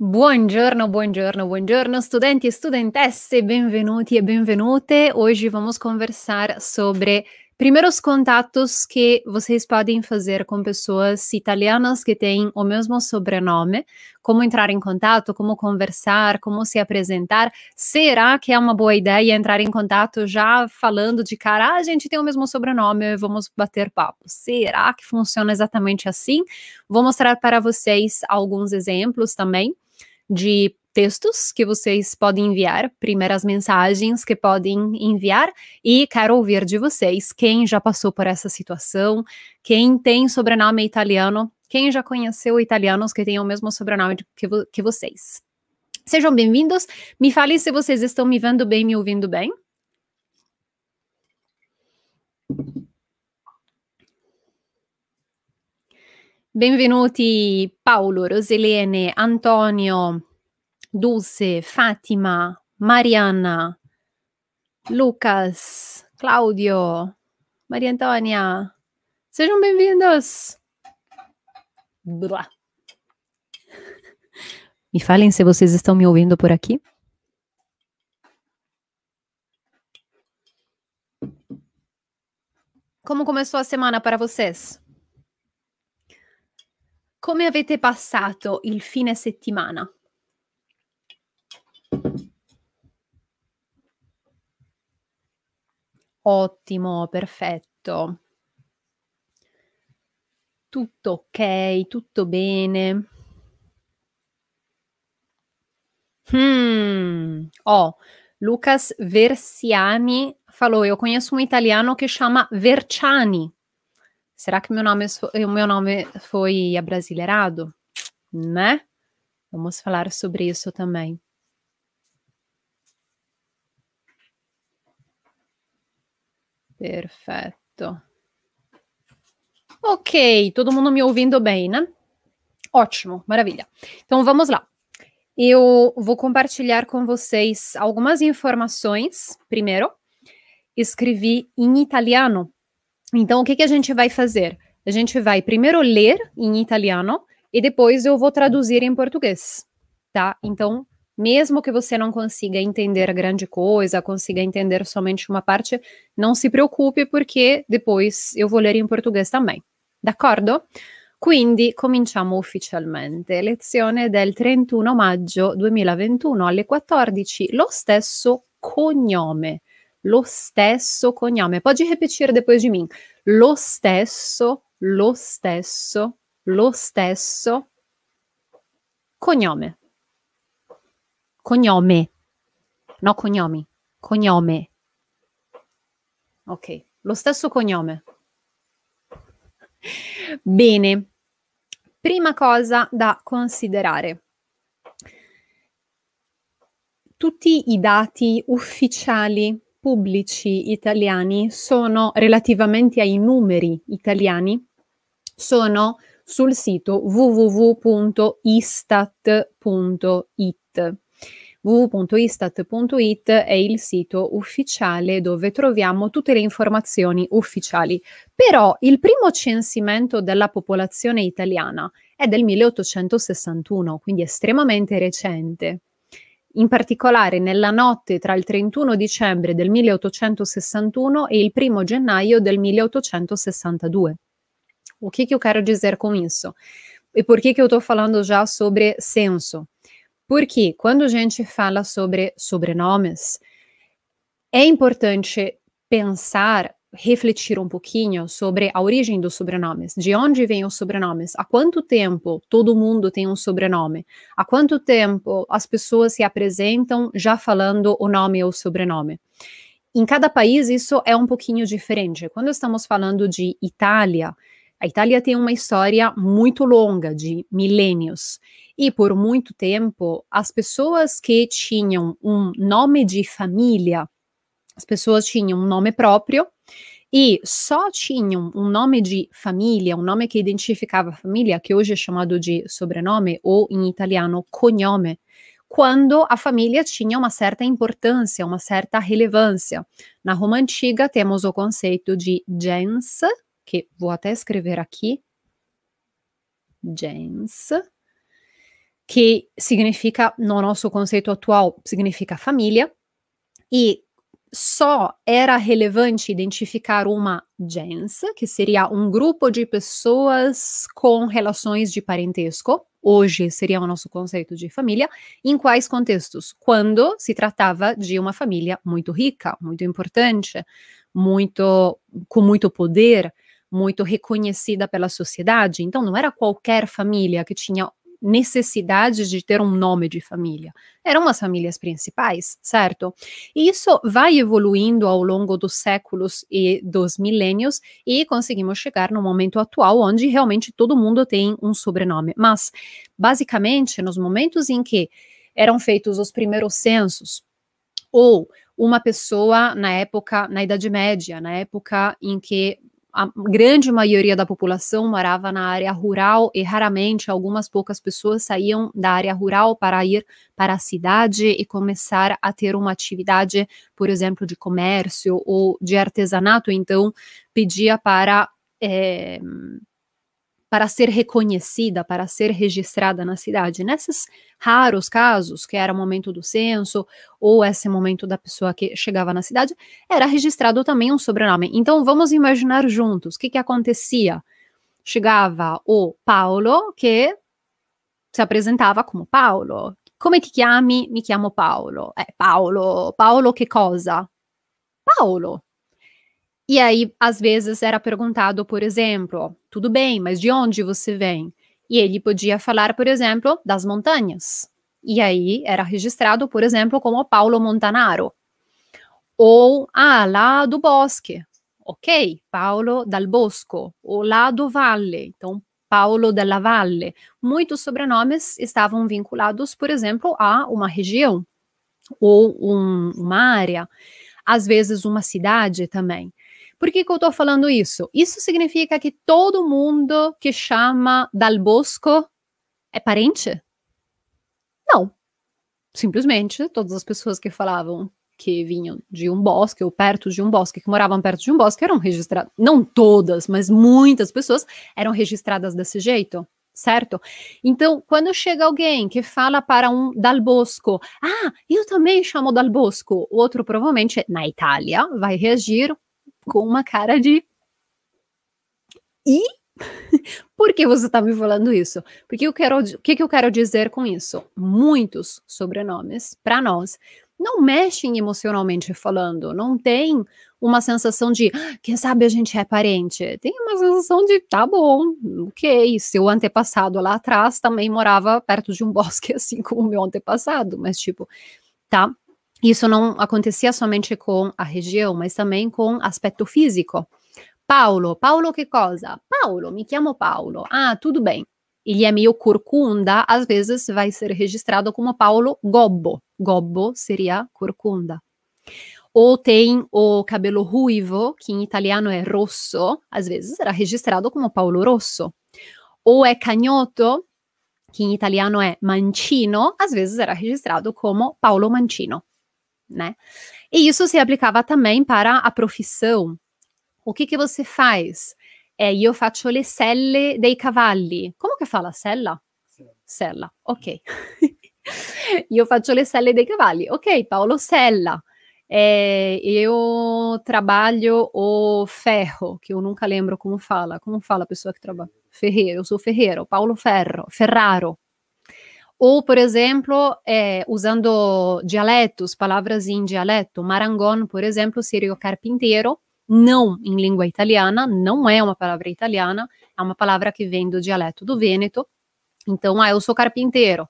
Buongiorno, buongiorno, buongiorno, studenti e studentesse, benvenuti e benvenute. Hoje vamos conversar sobre primeiros contatos que vocês podem fazer com pessoas italianas que têm o mesmo sobrenome, como entrar em contato, como conversar, como se apresentar. Será que é uma boa ideia entrar em contato já falando de cara, ah, a gente tem o mesmo sobrenome, vamos bater papo? Será que funciona exatamente assim? Vou mostrar para vocês alguns exemplos também de textos que vocês podem enviar, primeiras mensagens que podem enviar e quero ouvir de vocês quem já passou por essa situação, quem tem sobrenome italiano, quem já conheceu italianos que têm o mesmo sobrenome que, vo que vocês. Sejam bem-vindos. Me falem se vocês estão me vendo bem, me ouvindo bem. Benvenuti Paolo, Roselene, Antonio, Dulce, Fatima, Marianna, Lucas, Claudio, Maria Antonia. Sejam bem-vindos! Me falem se vocês estão me ouvindo por aqui. Como começou a semana para vocês? Come avete passato il fine settimana? Ottimo, perfetto. Tutto ok, tutto bene. Hmm. Oh, Lucas Versiani falou, eu conheço um italiano si chiama Verciani. Será que meu nome, eh, o meu nome foi abrasileirado? Né? Vamos falar sobre isso também. Perfeito. Ok, todo mundo me ouvindo bem, né? Ótimo, maravilha. Então vamos lá. Eu vou compartilhar com vocês algumas informações. Primeiro, escrevi em italiano então, o que, que a gente vai fazer? A gente vai primeiro ler em italiano e depois eu vou traduzir em português, tá? Então, mesmo que você não consiga entender grande coisa, consiga entender somente uma parte, não se preocupe porque depois eu vou ler em português também. D'accordo? Quindi cominciamo ufficialmente. Lezione del 31 maggio 2021 alle 14. Lo stesso cognome. lo stesso cognome. Puoi ripetere dopo di me. Lo stesso, lo stesso, lo stesso cognome. Cognome. No cognomi, cognome. Ok, lo stesso cognome. Bene. Prima cosa da considerare tutti i dati ufficiali pubblici italiani sono relativamente ai numeri italiani sono sul sito www.istat.it. www.istat.it è il sito ufficiale dove troviamo tutte le informazioni ufficiali. Però il primo censimento della popolazione italiana è del 1861, quindi estremamente recente in particolare nella notte tra il 31 dicembre del 1861 e il 1 gennaio del 1862. O que, que eu quero dizer com isso? E por que, que eu estou falando já sobre senso? Porque quando a gente fala sobre sobrenomes, é importante pensar refletir um pouquinho sobre a origem dos sobrenomes, de onde vêm os sobrenomes, há quanto tempo todo mundo tem um sobrenome, há quanto tempo as pessoas se apresentam já falando o nome ou o sobrenome. Em cada país isso é um pouquinho diferente. Quando estamos falando de Itália, a Itália tem uma história muito longa, de milênios. E por muito tempo, as pessoas que tinham um nome de família, as pessoas tinham um nome próprio e só tinham um nome de família, um nome que identificava a família, que hoje é chamado de sobrenome ou em italiano cognome, quando a família tinha uma certa importância, uma certa relevância. Na Roma antiga temos o conceito de gens, que vou até escrever aqui, gens, que significa, no nosso conceito atual, significa família, e só era relevante identificar uma gens, que seria um grupo de pessoas com relações de parentesco, hoje seria o nosso conceito de família, em quais contextos? Quando se tratava de uma família muito rica, muito importante, muito com muito poder, muito reconhecida pela sociedade. Então não era qualquer família que tinha necessidade de ter um nome de família. Eram as famílias principais, certo? E isso vai evoluindo ao longo dos séculos e dos milênios e conseguimos chegar no momento atual onde realmente todo mundo tem um sobrenome. Mas, basicamente, nos momentos em que eram feitos os primeiros censos ou uma pessoa na época, na Idade Média, na época em que a grande maioria da população morava na área rural e raramente algumas poucas pessoas saíam da área rural para ir para a cidade e começar a ter uma atividade, por exemplo, de comércio ou de artesanato. Então, pedia para. É, para ser reconhecida, para ser registrada na cidade. Nesses raros casos, que era o momento do censo, ou esse momento da pessoa que chegava na cidade, era registrado também um sobrenome. Então vamos imaginar juntos o que, que acontecia. Chegava o Paulo, que se apresentava como Paulo. Como ti é chiami? Mi chiamo Paolo. Eh, Paolo, Paolo che cosa? Paolo, e aí, às vezes, era perguntado, por exemplo, tudo bem, mas de onde você vem? E ele podia falar, por exemplo, das montanhas. E aí era registrado, por exemplo, como Paulo Montanaro. Ou, ah, lá do bosque. Ok, Paulo dal Bosco. Ou lá do vale. Então, Paulo della Valle. Muitos sobrenomes estavam vinculados, por exemplo, a uma região ou um, uma área, às vezes uma cidade também. Por que, que eu estou falando isso? Isso significa que todo mundo que chama Dal Bosco é parente? Não. Simplesmente todas as pessoas que falavam que vinham de um bosque ou perto de um bosque, que moravam perto de um bosque, eram registradas, não todas, mas muitas pessoas eram registradas desse jeito, certo? Então, quando chega alguém que fala para um dal bosco, ah, eu também chamo dal bosco, o outro provavelmente é, na Itália vai reagir com uma cara de. E? Por que você está me falando isso? Porque eu quero, o que, que eu quero dizer com isso? Muitos sobrenomes, para nós, não mexem emocionalmente falando, não tem uma sensação de, ah, quem sabe a gente é parente. Tem uma sensação de, tá bom, ok, seu antepassado lá atrás também morava perto de um bosque, assim como o meu antepassado, mas tipo, tá isso não acontecia somente com a região, mas também com aspecto físico. Paulo, Paulo que coisa? Paulo, me chamo Paulo. Ah, tudo bem. Ele é meio corcunda, às vezes vai ser registrado como Paulo Gobbo. Gobbo seria corcunda. Ou tem o cabelo ruivo, que em italiano é rosso, às vezes será registrado como Paulo Rosso. Ou é canhoto, que em italiano é mancino, às vezes será registrado como Paulo Mancino né? E isso se aplicava também para a profissão. O que, que você faz? É, eu faço le selle dei cavalli. Como que fala sella? Sella, ok. eu faço le selle dei cavalli. Ok, Paulo Sella. É, eu trabalho o ferro, que eu nunca lembro como fala. Como fala a pessoa que trabalha? Ferreiro, eu sou ferreiro. Paulo Ferro, Ferraro. Ou, por exemplo, é, usando dialetos, palavras em dialeto. Marangon, por exemplo, seria o carpinteiro, não em língua italiana, não é uma palavra italiana, é uma palavra que vem do dialeto do Vêneto. Então, ah, eu sou carpinteiro.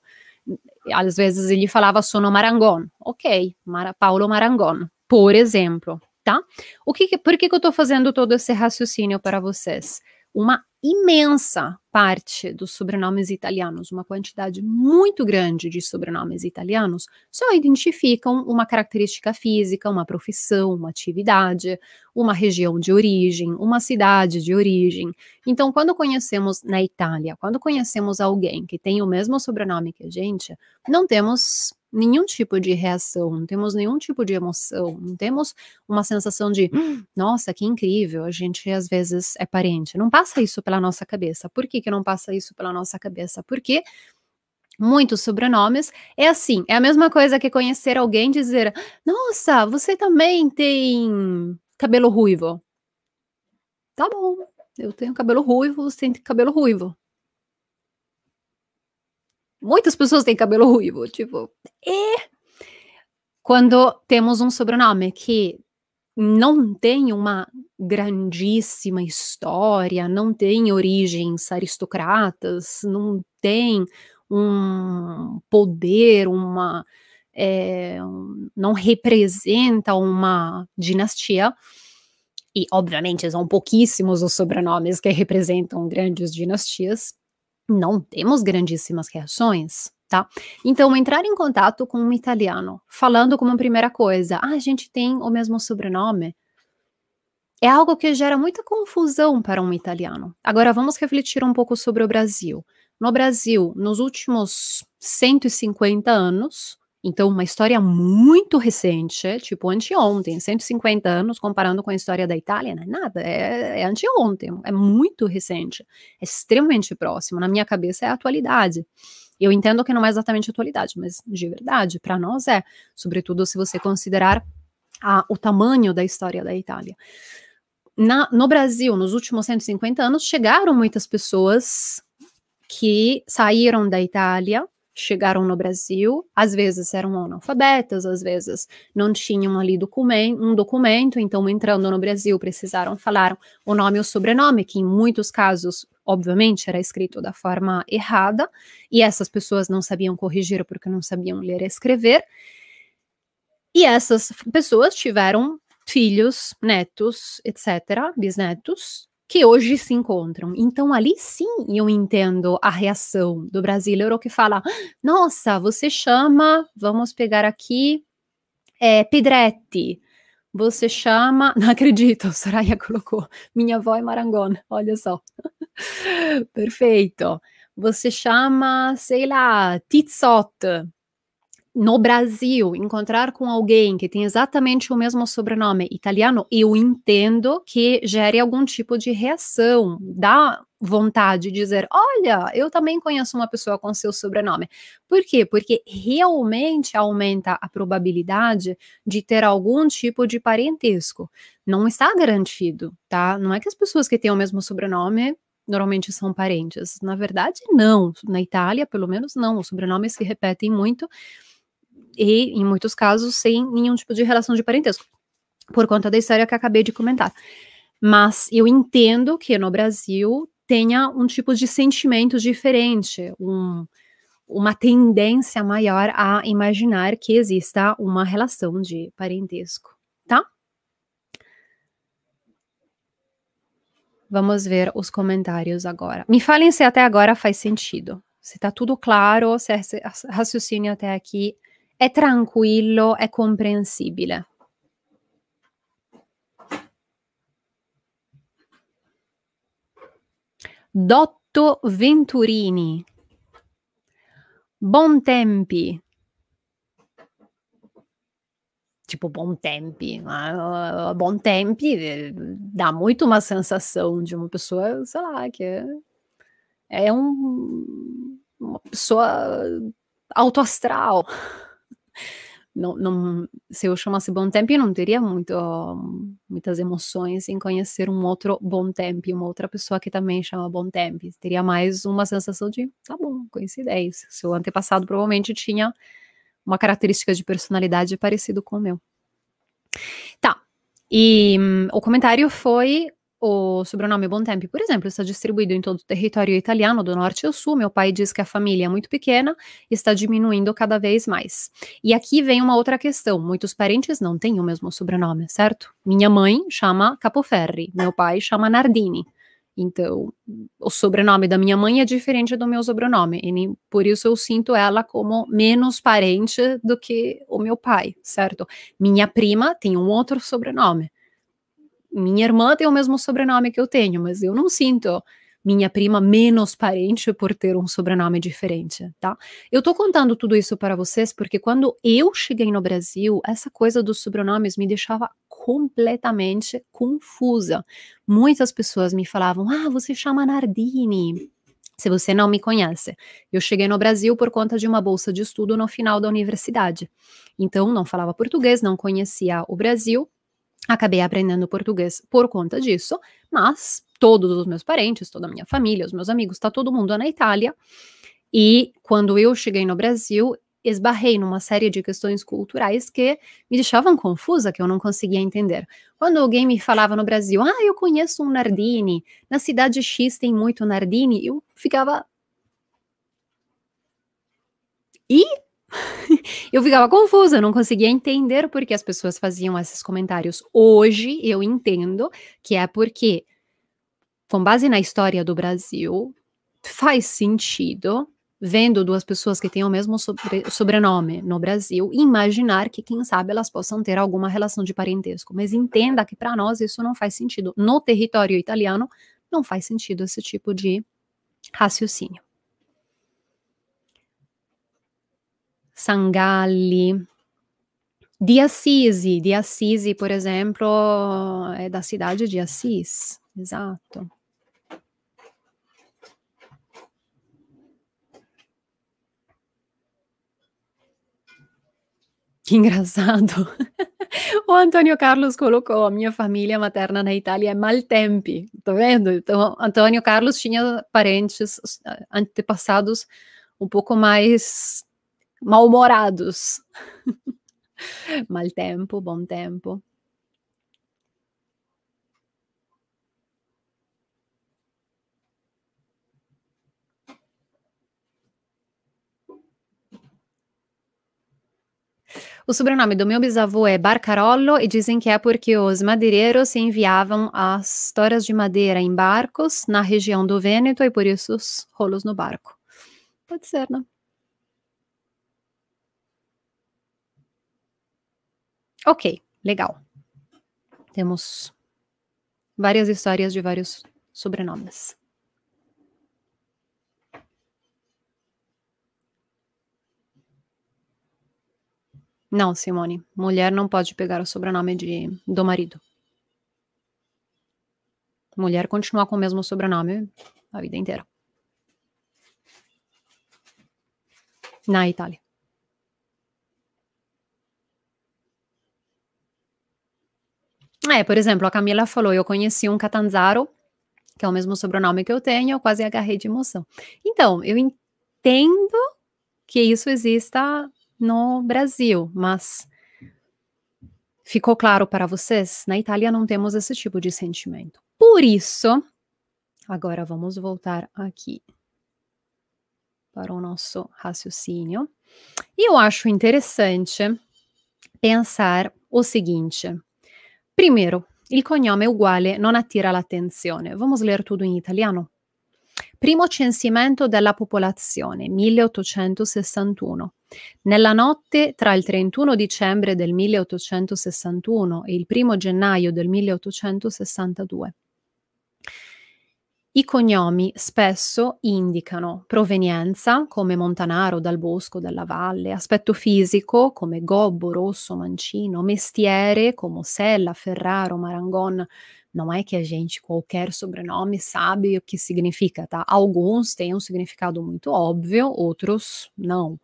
Às vezes ele falava sono marangon. Ok, Mar Paulo Marangon, por exemplo, tá? O que, que por que, que eu estou fazendo todo esse raciocínio para vocês? Uma imensa parte dos sobrenomes italianos, uma quantidade muito grande de sobrenomes italianos, só identificam uma característica física, uma profissão, uma atividade, uma região de origem, uma cidade de origem. Então, quando conhecemos na Itália, quando conhecemos alguém que tem o mesmo sobrenome que a gente, não temos nenhum tipo de reação, não temos nenhum tipo de emoção, não temos uma sensação de, nossa, que incrível, a gente às vezes é parente. Não passa isso pela nossa cabeça. Por que, que não passa isso pela nossa cabeça? Porque muitos sobrenomes é assim, é a mesma coisa que conhecer alguém e dizer, nossa, você também tem cabelo ruivo. Tá bom, eu tenho cabelo ruivo, você tem cabelo ruivo. Muitas pessoas têm cabelo ruivo, tipo. E quando temos um sobrenome que não tem uma grandíssima história, não tem origens aristocratas, não tem um poder, uma. É, não representa uma dinastia. E, obviamente, são pouquíssimos os sobrenomes que representam grandes dinastias não temos grandíssimas reações, tá? Então, entrar em contato com um italiano, falando como primeira coisa, ah, a gente tem o mesmo sobrenome, é algo que gera muita confusão para um italiano. Agora, vamos refletir um pouco sobre o Brasil. No Brasil, nos últimos 150 anos, então, uma história muito recente, tipo anteontem, 150 anos, comparando com a história da Itália, não é nada, é, é anteontem, é muito recente, é extremamente próximo. Na minha cabeça é a atualidade. Eu entendo que não é exatamente atualidade, mas de verdade, para nós é, sobretudo se você considerar a, o tamanho da história da Itália. Na, no Brasil, nos últimos 150 anos, chegaram muitas pessoas que saíram da Itália chegaram no Brasil, às vezes eram analfabetas, às vezes não tinham ali um documento, então entrando no Brasil precisaram falar o nome e o sobrenome, que em muitos casos, obviamente, era escrito da forma errada, e essas pessoas não sabiam corrigir porque não sabiam ler e escrever. E essas pessoas tiveram filhos, netos, etc., bisnetos, que hoje se encontram. Então, ali sim eu entendo a reação do brasileiro que fala: nossa, você chama, vamos pegar aqui, é, Pedretti. Você chama, não acredito, Soraya colocou, minha avó é marangona, olha só. Perfeito. Você chama, sei lá, Tizot no Brasil, encontrar com alguém que tem exatamente o mesmo sobrenome italiano, eu entendo que gere algum tipo de reação, dá vontade de dizer: olha, eu também conheço uma pessoa com seu sobrenome. Por quê? Porque realmente aumenta a probabilidade de ter algum tipo de parentesco. Não está garantido, tá? Não é que as pessoas que têm o mesmo sobrenome normalmente são parentes. Na verdade, não. Na Itália, pelo menos, não. Os sobrenomes se repetem muito e, em muitos casos, sem nenhum tipo de relação de parentesco, por conta da história que acabei de comentar. Mas eu entendo que no Brasil tenha um tipo de sentimento diferente, um, uma tendência maior a imaginar que exista uma relação de parentesco, tá? Vamos ver os comentários agora. Me falem se até agora faz sentido. Se tá tudo claro, se raciocínio até aqui è tranquillo, è comprensibile. Dotto Venturini, Buon tempi. Tipo bom tempi, uh, eh, bom tempi eh, dà molto una sensazione de uma pessoa, sei lá, che è é um, uma pessoa autoastral. não, não, se eu chamasse Bom Tempo, eu não teria muito, muitas emoções em conhecer um outro Bom Tempo, uma outra pessoa que também chama Bom Tempo. Teria mais uma sensação de, tá bom, coincidência. Seu antepassado provavelmente tinha uma característica de personalidade parecido com o meu. Tá. E hum, o comentário foi o sobrenome Bontempi, por exemplo, está distribuído em todo o território italiano, do norte ao sul. Meu pai diz que a família é muito pequena e está diminuindo cada vez mais. E aqui vem uma outra questão: muitos parentes não têm o mesmo sobrenome, certo? Minha mãe chama Capoferri, meu pai chama Nardini. Então, o sobrenome da minha mãe é diferente do meu sobrenome, e nem, por isso eu sinto ela como menos parente do que o meu pai, certo? Minha prima tem um outro sobrenome minha irmã tem o mesmo sobrenome que eu tenho, mas eu não sinto minha prima menos parente por ter um sobrenome diferente, tá? Eu tô contando tudo isso para vocês porque quando eu cheguei no Brasil, essa coisa dos sobrenomes me deixava completamente confusa. Muitas pessoas me falavam: "Ah, você chama Nardini". Se você não me conhece, eu cheguei no Brasil por conta de uma bolsa de estudo no final da universidade. Então, não falava português, não conhecia o Brasil, Acabei aprendendo português por conta disso, mas todos os meus parentes, toda a minha família, os meus amigos, está todo mundo na Itália. E quando eu cheguei no Brasil, esbarrei numa série de questões culturais que me deixavam confusa, que eu não conseguia entender. Quando alguém me falava no Brasil, ah, eu conheço um Nardini, na cidade X tem muito Nardini, eu ficava. E eu ficava confusa, não conseguia entender por que as pessoas faziam esses comentários. Hoje eu entendo que é porque, com base na história do Brasil, faz sentido, vendo duas pessoas que têm o mesmo sobre, sobrenome no Brasil, imaginar que, quem sabe, elas possam ter alguma relação de parentesco. Mas entenda que para nós isso não faz sentido. No território italiano, não faz sentido esse tipo de raciocínio. Sangalli, de Assisi. De Assisi, por exemplo, é da cidade de Assis. Exato. Que engraçado. O Antônio Carlos colocou: a minha família materna na Itália é Maltempi. Tá vendo? Então, Antônio Carlos tinha parentes, eh, antepassados um pouco mais mal-humorados. Mal tempo, bom tempo. O sobrenome do meu bisavô é Barcarollo e dizem que é porque os madeireiros enviavam as toras de madeira em barcos na região do Vêneto e por isso os rolos no barco. Pode ser, não? Né? Ok, legal. Temos várias histórias de vários sobrenomes. Não, Simone, mulher não pode pegar o sobrenome de, do marido. Mulher continua com o mesmo sobrenome a vida inteira. Na Itália. É, por exemplo, a Camila falou: eu conheci um Catanzaro, que é o mesmo sobrenome que eu tenho, eu quase agarrei de emoção. Então, eu entendo que isso exista no Brasil, mas ficou claro para vocês? Na Itália não temos esse tipo de sentimento. Por isso, agora vamos voltar aqui para o nosso raciocínio. E eu acho interessante pensar o seguinte: Primero, il cognome uguale non attira l'attenzione. Vamos ler tudo in italiano. Primo censimento della popolazione, 1861. Nella notte tra il 31 dicembre del 1861 e il 1 gennaio del 1862 I cognomi spesso indicano provenienza, come Montanaro dal Bosco, dalla Valle, aspetto fisico, come Gobbo, Rosso, Mancino, mestiere, come Sella, Ferraro, Marangon. Não é que a gente, qualquer sobrenome, sabe o que significa, tá? Alguns têm um significado muito óbvio, outros não.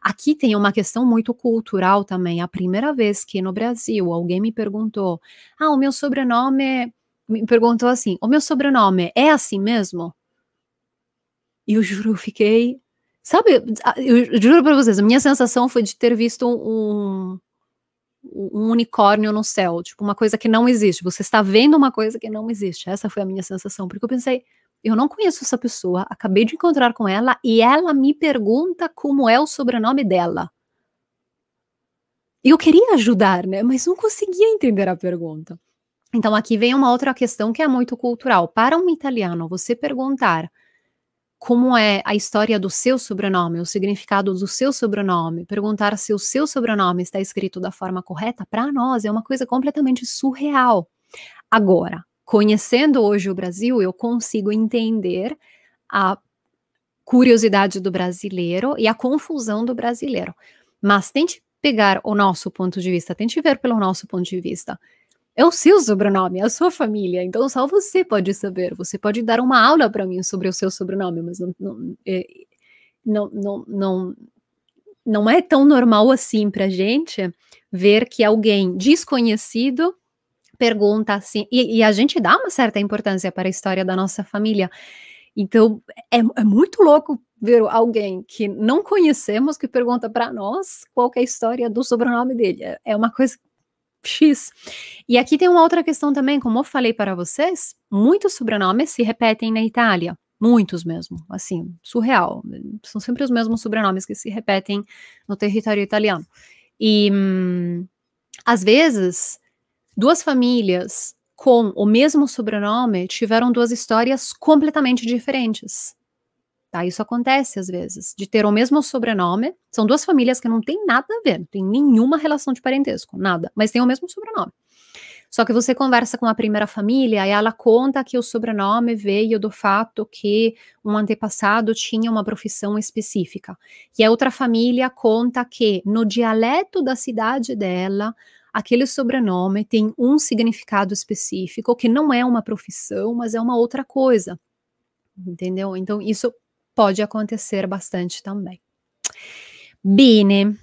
Aqui tem uma questão muito cultural também. A primeira vez que no Brasil alguém me perguntou: ah, o meu sobrenome me perguntou assim: o meu sobrenome é assim mesmo? E eu juro, eu fiquei. Sabe, eu juro para vocês, a minha sensação foi de ter visto um, um unicórnio no céu, tipo, uma coisa que não existe. Você está vendo uma coisa que não existe. Essa foi a minha sensação, porque eu pensei, eu não conheço essa pessoa, acabei de encontrar com ela e ela me pergunta como é o sobrenome dela. E eu queria ajudar, né? Mas não conseguia entender a pergunta. Então, aqui vem uma outra questão que é muito cultural. Para um italiano, você perguntar como é a história do seu sobrenome, o significado do seu sobrenome, perguntar se o seu sobrenome está escrito da forma correta, para nós é uma coisa completamente surreal. Agora, conhecendo hoje o Brasil, eu consigo entender a curiosidade do brasileiro e a confusão do brasileiro. Mas tente pegar o nosso ponto de vista, tente ver pelo nosso ponto de vista. Eu sei o sobrenome, é a sua família, então só você pode saber. Você pode dar uma aula para mim sobre o seu sobrenome, mas não, não, é, não, não, não, é tão normal assim para gente ver que alguém desconhecido pergunta assim, e, e, a gente dá uma certa importância para a história da nossa família. Então é, é muito louco ver alguém que não conhecemos que pergunta para nós qual é a história do sobrenome dele. É, é uma coisa X. E aqui tem uma outra questão também, como eu falei para vocês, muitos sobrenomes se repetem na Itália, muitos mesmo, assim, surreal. São sempre os mesmos sobrenomes que se repetem no território italiano. E hum, às vezes, duas famílias com o mesmo sobrenome tiveram duas histórias completamente diferentes. Tá? Isso acontece às vezes, de ter o mesmo sobrenome. São duas famílias que não tem nada a ver, não tem nenhuma relação de parentesco, nada, mas tem o mesmo sobrenome. Só que você conversa com a primeira família e ela conta que o sobrenome veio do fato que um antepassado tinha uma profissão específica. E a outra família conta que no dialeto da cidade dela, aquele sobrenome tem um significado específico que não é uma profissão, mas é uma outra coisa. Entendeu? Então, isso pode acontecer bastante também. Bene.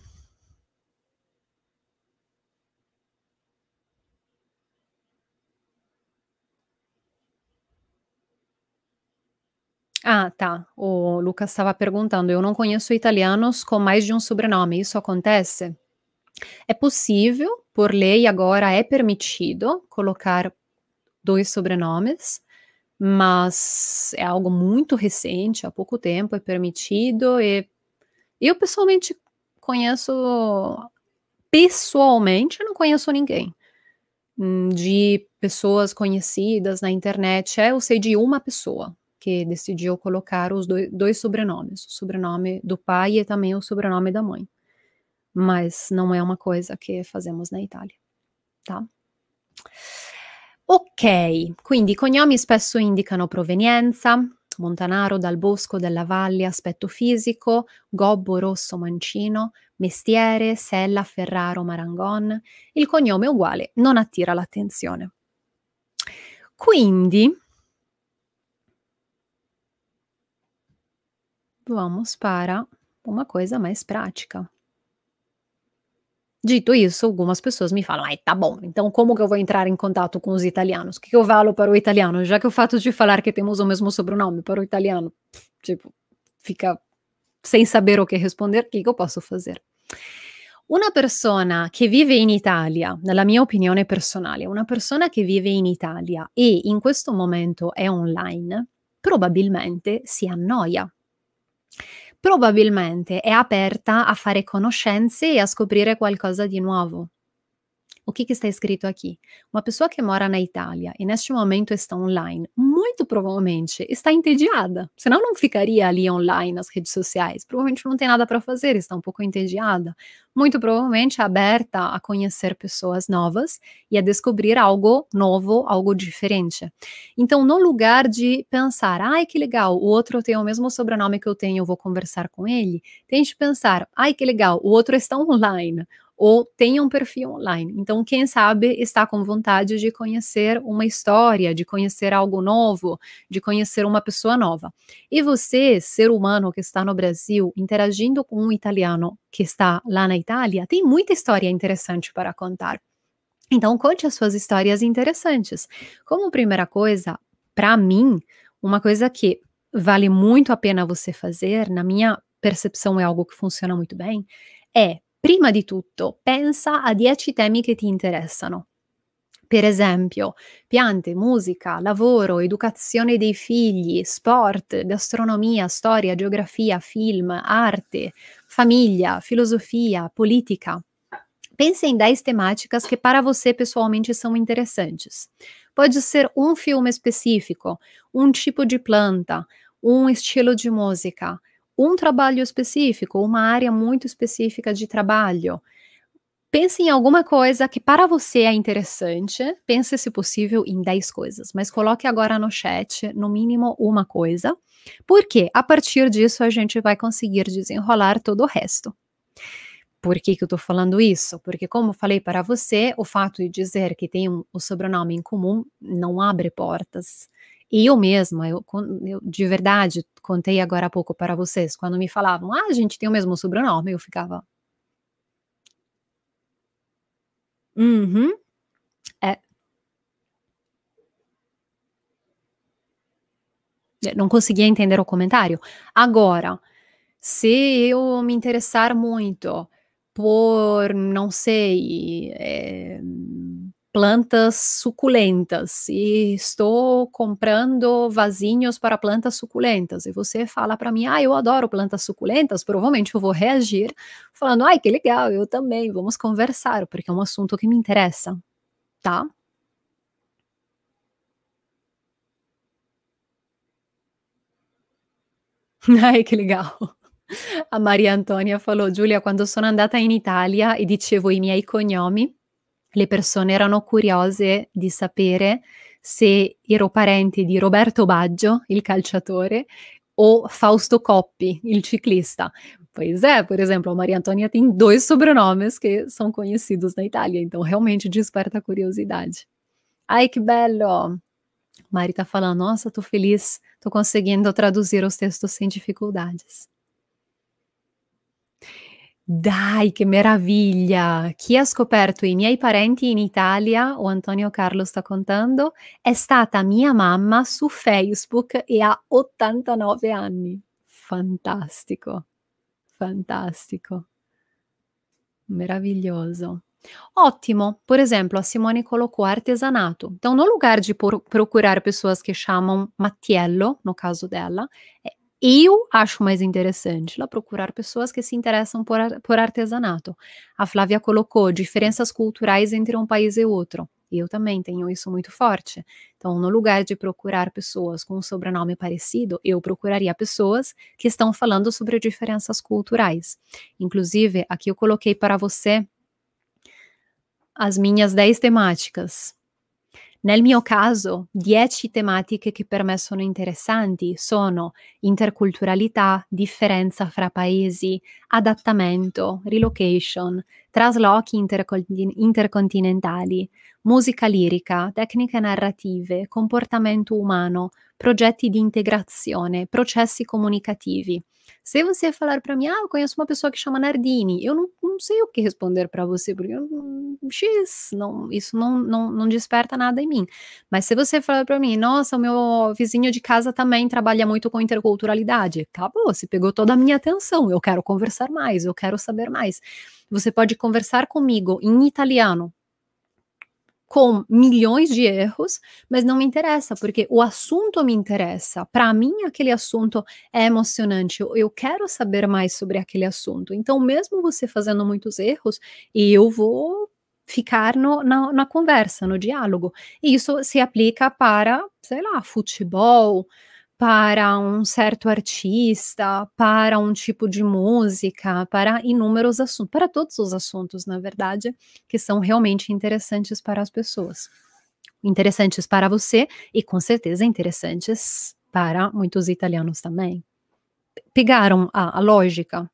Ah, tá. O Lucas estava perguntando. Eu não conheço italianos com mais de um sobrenome. Isso acontece? É possível, por lei agora é permitido colocar dois sobrenomes, mas é algo muito recente, há pouco tempo é permitido e eu pessoalmente conheço pessoalmente não conheço ninguém hum, de pessoas conhecidas na internet. É, eu sei de uma pessoa que decidiu colocar os dois, dois sobrenomes, o sobrenome do pai e também o sobrenome da mãe. Mas não é uma coisa que fazemos na Itália, tá? Ok, quindi i cognomi spesso indicano provenienza, Montanaro dal Bosco, della Valle, aspetto fisico, Gobbo, Rosso, Mancino, mestiere, Sella, Ferraro, Marangon. Il cognome uguale non attira l'attenzione. Quindi l'uomo spara una cosa mais prática. Dito isso, algumas pessoas me falam: ah, tá bom, então como que eu vou entrar em contato com os italianos? O que, que eu falo para o italiano? Já que o fato de falar que temos o mesmo sobrenome para o italiano, tipo, fica sem saber o que responder, o que, que eu posso fazer? Una persona che vive in Italia, nella mia opinione personale, una persona che vive in Italia e in questo momento è online, probabilmente si annoia probabilmente è aperta a fare conoscenze e a scoprire qualcosa di nuovo. O que, que, está escrito aqui? Uma pessoa que mora na Itália e neste momento está online, muito provavelmente está entediada, senão não ficaria ali online nas redes sociais. Provavelmente não tem nada para fazer, está um pouco entediada. Muito provavelmente aberta a conhecer pessoas novas e a descobrir algo novo, algo diferente. Então, no lugar de pensar, ai que legal, o outro tem o mesmo sobrenome que eu tenho, eu vou conversar com ele, tente pensar, ai que legal, o outro está online ou tenha um perfil online. Então, quem sabe está com vontade de conhecer uma história, de conhecer algo novo, de conhecer uma pessoa nova. E você, ser humano que está no Brasil, interagindo com um italiano que está lá na Itália, tem muita história interessante para contar. Então, conte as suas histórias interessantes. Como primeira coisa, para mim, uma coisa que vale muito a pena você fazer, na minha percepção é algo que funciona muito bem, é Prima di tutto, pensa a 10 temi che ti interessano. Per esempio, piante, musica, lavoro, educazione dei figli, sport, gastronomia, storia, geografia, film, arte, famiglia, filosofia, politica. Pensa em 10 temáticas que para você pessoalmente são interessantes. Pode ser um filme específico, um tipo de planta, um estilo de música, um trabalho específico, uma área muito específica de trabalho. Pense em alguma coisa que para você é interessante. Pense, se possível, em 10 coisas, mas coloque agora no chat, no mínimo, uma coisa, porque a partir disso a gente vai conseguir desenrolar todo o resto. Por que, que eu estou falando isso? Porque, como falei para você, o fato de dizer que tem um, o sobrenome em comum não abre portas. E eu mesma, eu, eu, de verdade contei agora há pouco para vocês, quando me falavam, ah, a gente tem o mesmo sobrenome, eu ficava. Uhum. É. Eu não conseguia entender o comentário. Agora, se eu me interessar muito por, não sei, é, plantas suculentas e estou comprando vasinhos para plantas suculentas e você fala para mim, ah, eu adoro plantas suculentas, provavelmente eu vou reagir falando, ai, que legal, eu também, vamos conversar, porque é um assunto que me interessa, tá? Ai, que legal. A Maria Antônia falou: Giulia, quando sono andata in Italia e dicevo i miei cognomi, le persone erano curiose di sapere se ero parente di Roberto Baggio, il calciatore, o Fausto Coppi, il ciclista. Pois é, por exemplo, a Maria Antônia tem dois sobrenomes que são conhecidos na Itália, então realmente desperta a curiosidade. Ai, que belo! Mari tá falando, nossa, tô feliz, tô conseguindo traduzir os textos sem dificuldades. Dai, che meraviglia! Chi ha scoperto i miei parenti in Italia, o Antonio Carlo sta contando, è stata mia mamma su Facebook e ha 89 anni. Fantastico, fantastico, meraviglioso. Ótimo, por exemplo, a Simone colocou artesanato. Então, no lugar de procurar pessoas que chamam Mattiello, no caso dela, é eu acho mais interessante lá procurar pessoas que se interessam por, por artesanato. A Flávia colocou diferenças culturais entre um país e outro. Eu também tenho isso muito forte. Então, no lugar de procurar pessoas com um sobrenome parecido, eu procuraria pessoas que estão falando sobre diferenças culturais. Inclusive, aqui eu coloquei para você as minhas 10 temáticas Nel mio caso, 10 tematiche che per me sono interessanti sono interculturalità, differenza fra paesi, adattamento, relocation, traslochi intercontinentali, musica lirica, tecniche narrative, comportamento humano, projetos de integração, processos comunicativos. Se você falar para mim, ah, eu conheço uma pessoa que chama Nardini, eu não, não sei o que responder para você, porque eu, X, não, isso não, não, não desperta nada em mim. Mas se você falar para mim, nossa, o meu vizinho de casa também trabalha muito com interculturalidade, acabou, você pegou toda a minha atenção, eu quero conversar mais, eu quero saber mais. Você pode conversar comigo em italiano com milhões de erros, mas não me interessa, porque o assunto me interessa. Para mim, aquele assunto é emocionante. Eu quero saber mais sobre aquele assunto. Então, mesmo você fazendo muitos erros, eu vou ficar no, na, na conversa, no diálogo. E isso se aplica para, sei lá, futebol, para um certo artista, para um tipo de música, para inúmeros assuntos, para todos os assuntos, na verdade, que são realmente interessantes para as pessoas. Interessantes para você e com certeza interessantes para muitos italianos também. Pegaram a, a lógica?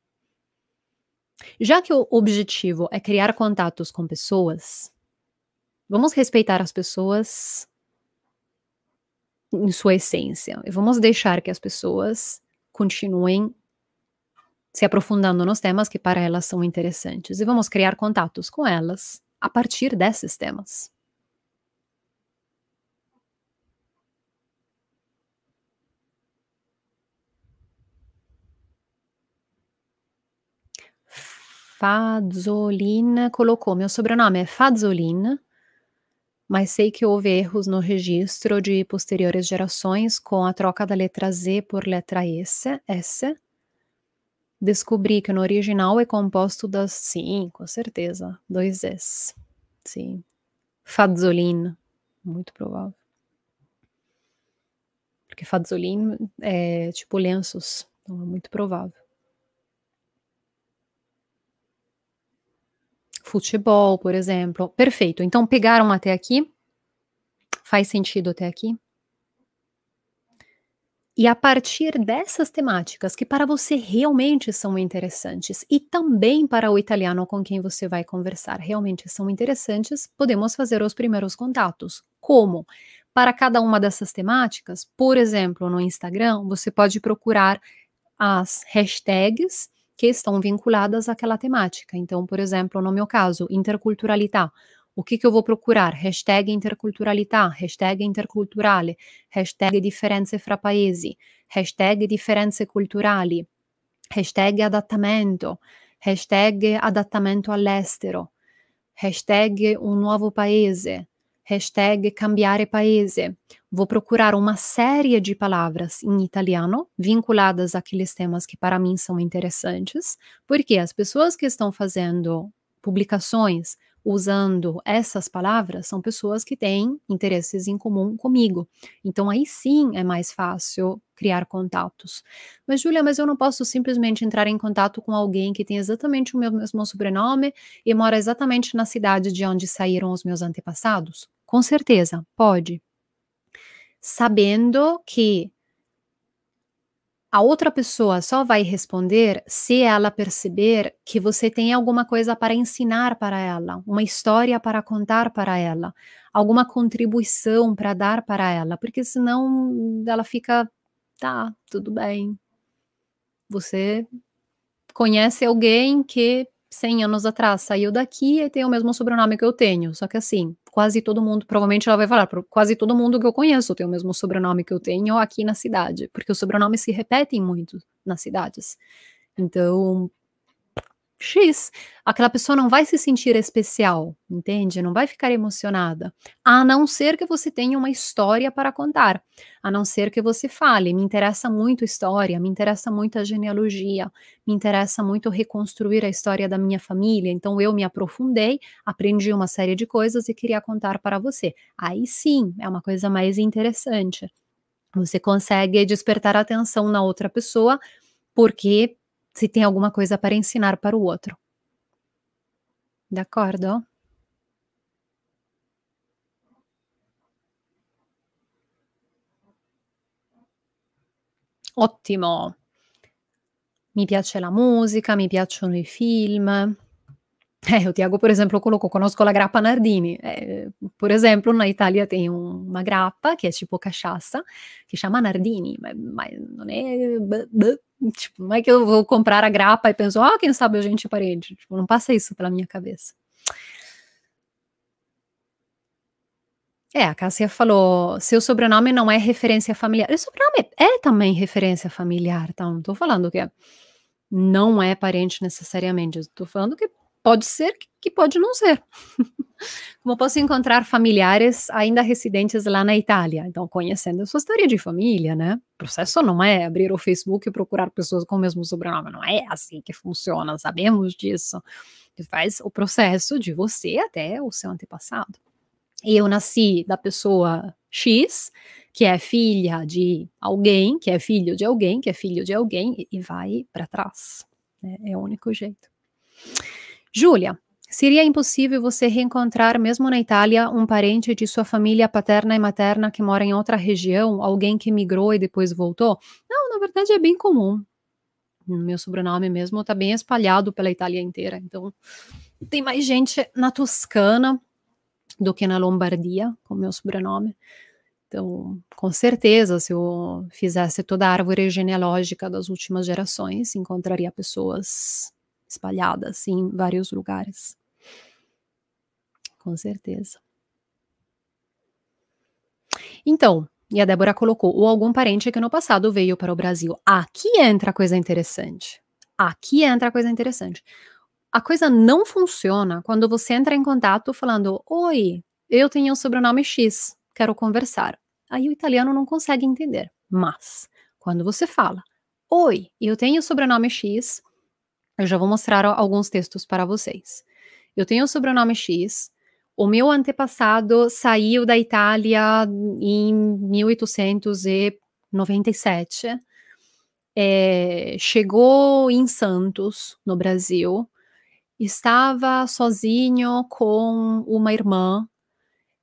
Já que o objetivo é criar contatos com pessoas, vamos respeitar as pessoas em sua essência. E vamos deixar que as pessoas continuem se aprofundando nos temas que para elas são interessantes e vamos criar contatos com elas a partir desses temas. Fazolin colocou meu sobrenome é Fazzolin mas sei que houve erros no registro de posteriores gerações com a troca da letra Z por letra S. S. Descobri que no original é composto das. Sim, com certeza. Dois S. Sim. Fadzolin, Muito provável. Porque Fadzolin é tipo lenços. Então é muito provável. futebol, por exemplo. Perfeito. Então, pegaram até aqui? Faz sentido até aqui? E a partir dessas temáticas que para você realmente são interessantes e também para o italiano com quem você vai conversar realmente são interessantes, podemos fazer os primeiros contatos. Como? Para cada uma dessas temáticas, por exemplo, no Instagram, você pode procurar as hashtags que estão vinculadas àquela temática. Então, por exemplo, no meu caso, interculturalidade. O que, que eu vou procurar? Hashtag interculturalidade, hashtag interculturale, hashtag differenze fra paesi, hashtag differenze culturali, hashtag adattamento, hashtag adattamento all'estero, hashtag um novo paese, hashtag cambiare paese. Vou procurar uma série de palavras em italiano vinculadas àqueles temas que para mim são interessantes, porque as pessoas que estão fazendo publicações usando essas palavras são pessoas que têm interesses em comum comigo. Então aí sim é mais fácil criar contatos. Mas Júlia, mas eu não posso simplesmente entrar em contato com alguém que tem exatamente o meu mesmo sobrenome e mora exatamente na cidade de onde saíram os meus antepassados? Com certeza, pode sabendo que a outra pessoa só vai responder se ela perceber que você tem alguma coisa para ensinar para ela, uma história para contar para ela, alguma contribuição para dar para ela, porque senão ela fica, tá, tudo bem. Você conhece alguém que 100 anos atrás saiu daqui e tem o mesmo sobrenome que eu tenho, só que assim, quase todo mundo, provavelmente ela vai falar, quase todo mundo que eu conheço tem o mesmo sobrenome que eu tenho aqui na cidade, porque os sobrenomes se repetem muito nas cidades. Então, X, aquela pessoa não vai se sentir especial, entende? Não vai ficar emocionada. A não ser que você tenha uma história para contar, a não ser que você fale, me interessa muito história, me interessa muito a genealogia, me interessa muito reconstruir a história da minha família, então eu me aprofundei, aprendi uma série de coisas e queria contar para você. Aí sim, é uma coisa mais interessante. Você consegue despertar atenção na outra pessoa porque se tem alguma coisa para ensinar para o outro. D'accordo? Ottimo. Mi piace la musica, mi piacciono i film. É, o Tiago, por exemplo, colocou: conosco a grappa Nardini. Eh, por exemplo, na Itália tem uma grappa que é tipo cachaça, que chama Nardini, mas, não é. Tipo, não é que eu vou comprar a grappa e penso, ah, quem sabe a gente parente? Tipo, não passa isso pela minha cabeça. É, a Cássia falou, seu sobrenome não é referência familiar. O sobrenome é também referência familiar, então não estou falando que é, não é parente necessariamente, estou falando que Pode ser que pode não ser. Como posso encontrar familiares ainda residentes lá na Itália? Então, conhecendo a sua história de família, né? O processo não é abrir o Facebook e procurar pessoas com o mesmo sobrenome. Não é assim que funciona, sabemos disso. Você faz o processo de você até o seu antepassado. Eu nasci da pessoa X, que é filha de alguém, que é filho de alguém, que é filho de alguém, e vai para trás. É, é o único jeito. Júlia, seria impossível você reencontrar, mesmo na Itália, um parente de sua família paterna e materna que mora em outra região, alguém que migrou e depois voltou? Não, na verdade é bem comum. Meu sobrenome mesmo está bem espalhado pela Itália inteira, então tem mais gente na Toscana do que na Lombardia, com meu sobrenome. Então, com certeza, se eu fizesse toda a árvore genealógica das últimas gerações, encontraria pessoas espalhadas assim, em vários lugares. Com certeza. Então, e a Débora colocou, ou algum parente que no passado veio para o Brasil. Aqui entra a coisa interessante. Aqui entra a coisa interessante. A coisa não funciona quando você entra em contato falando: Oi, eu tenho o sobrenome X, quero conversar. Aí o italiano não consegue entender. Mas, quando você fala: Oi, eu tenho o sobrenome X, eu já vou mostrar alguns textos para vocês. Eu tenho o sobrenome X. O meu antepassado saiu da Itália em 1897. É, chegou em Santos, no Brasil. Estava sozinho com uma irmã.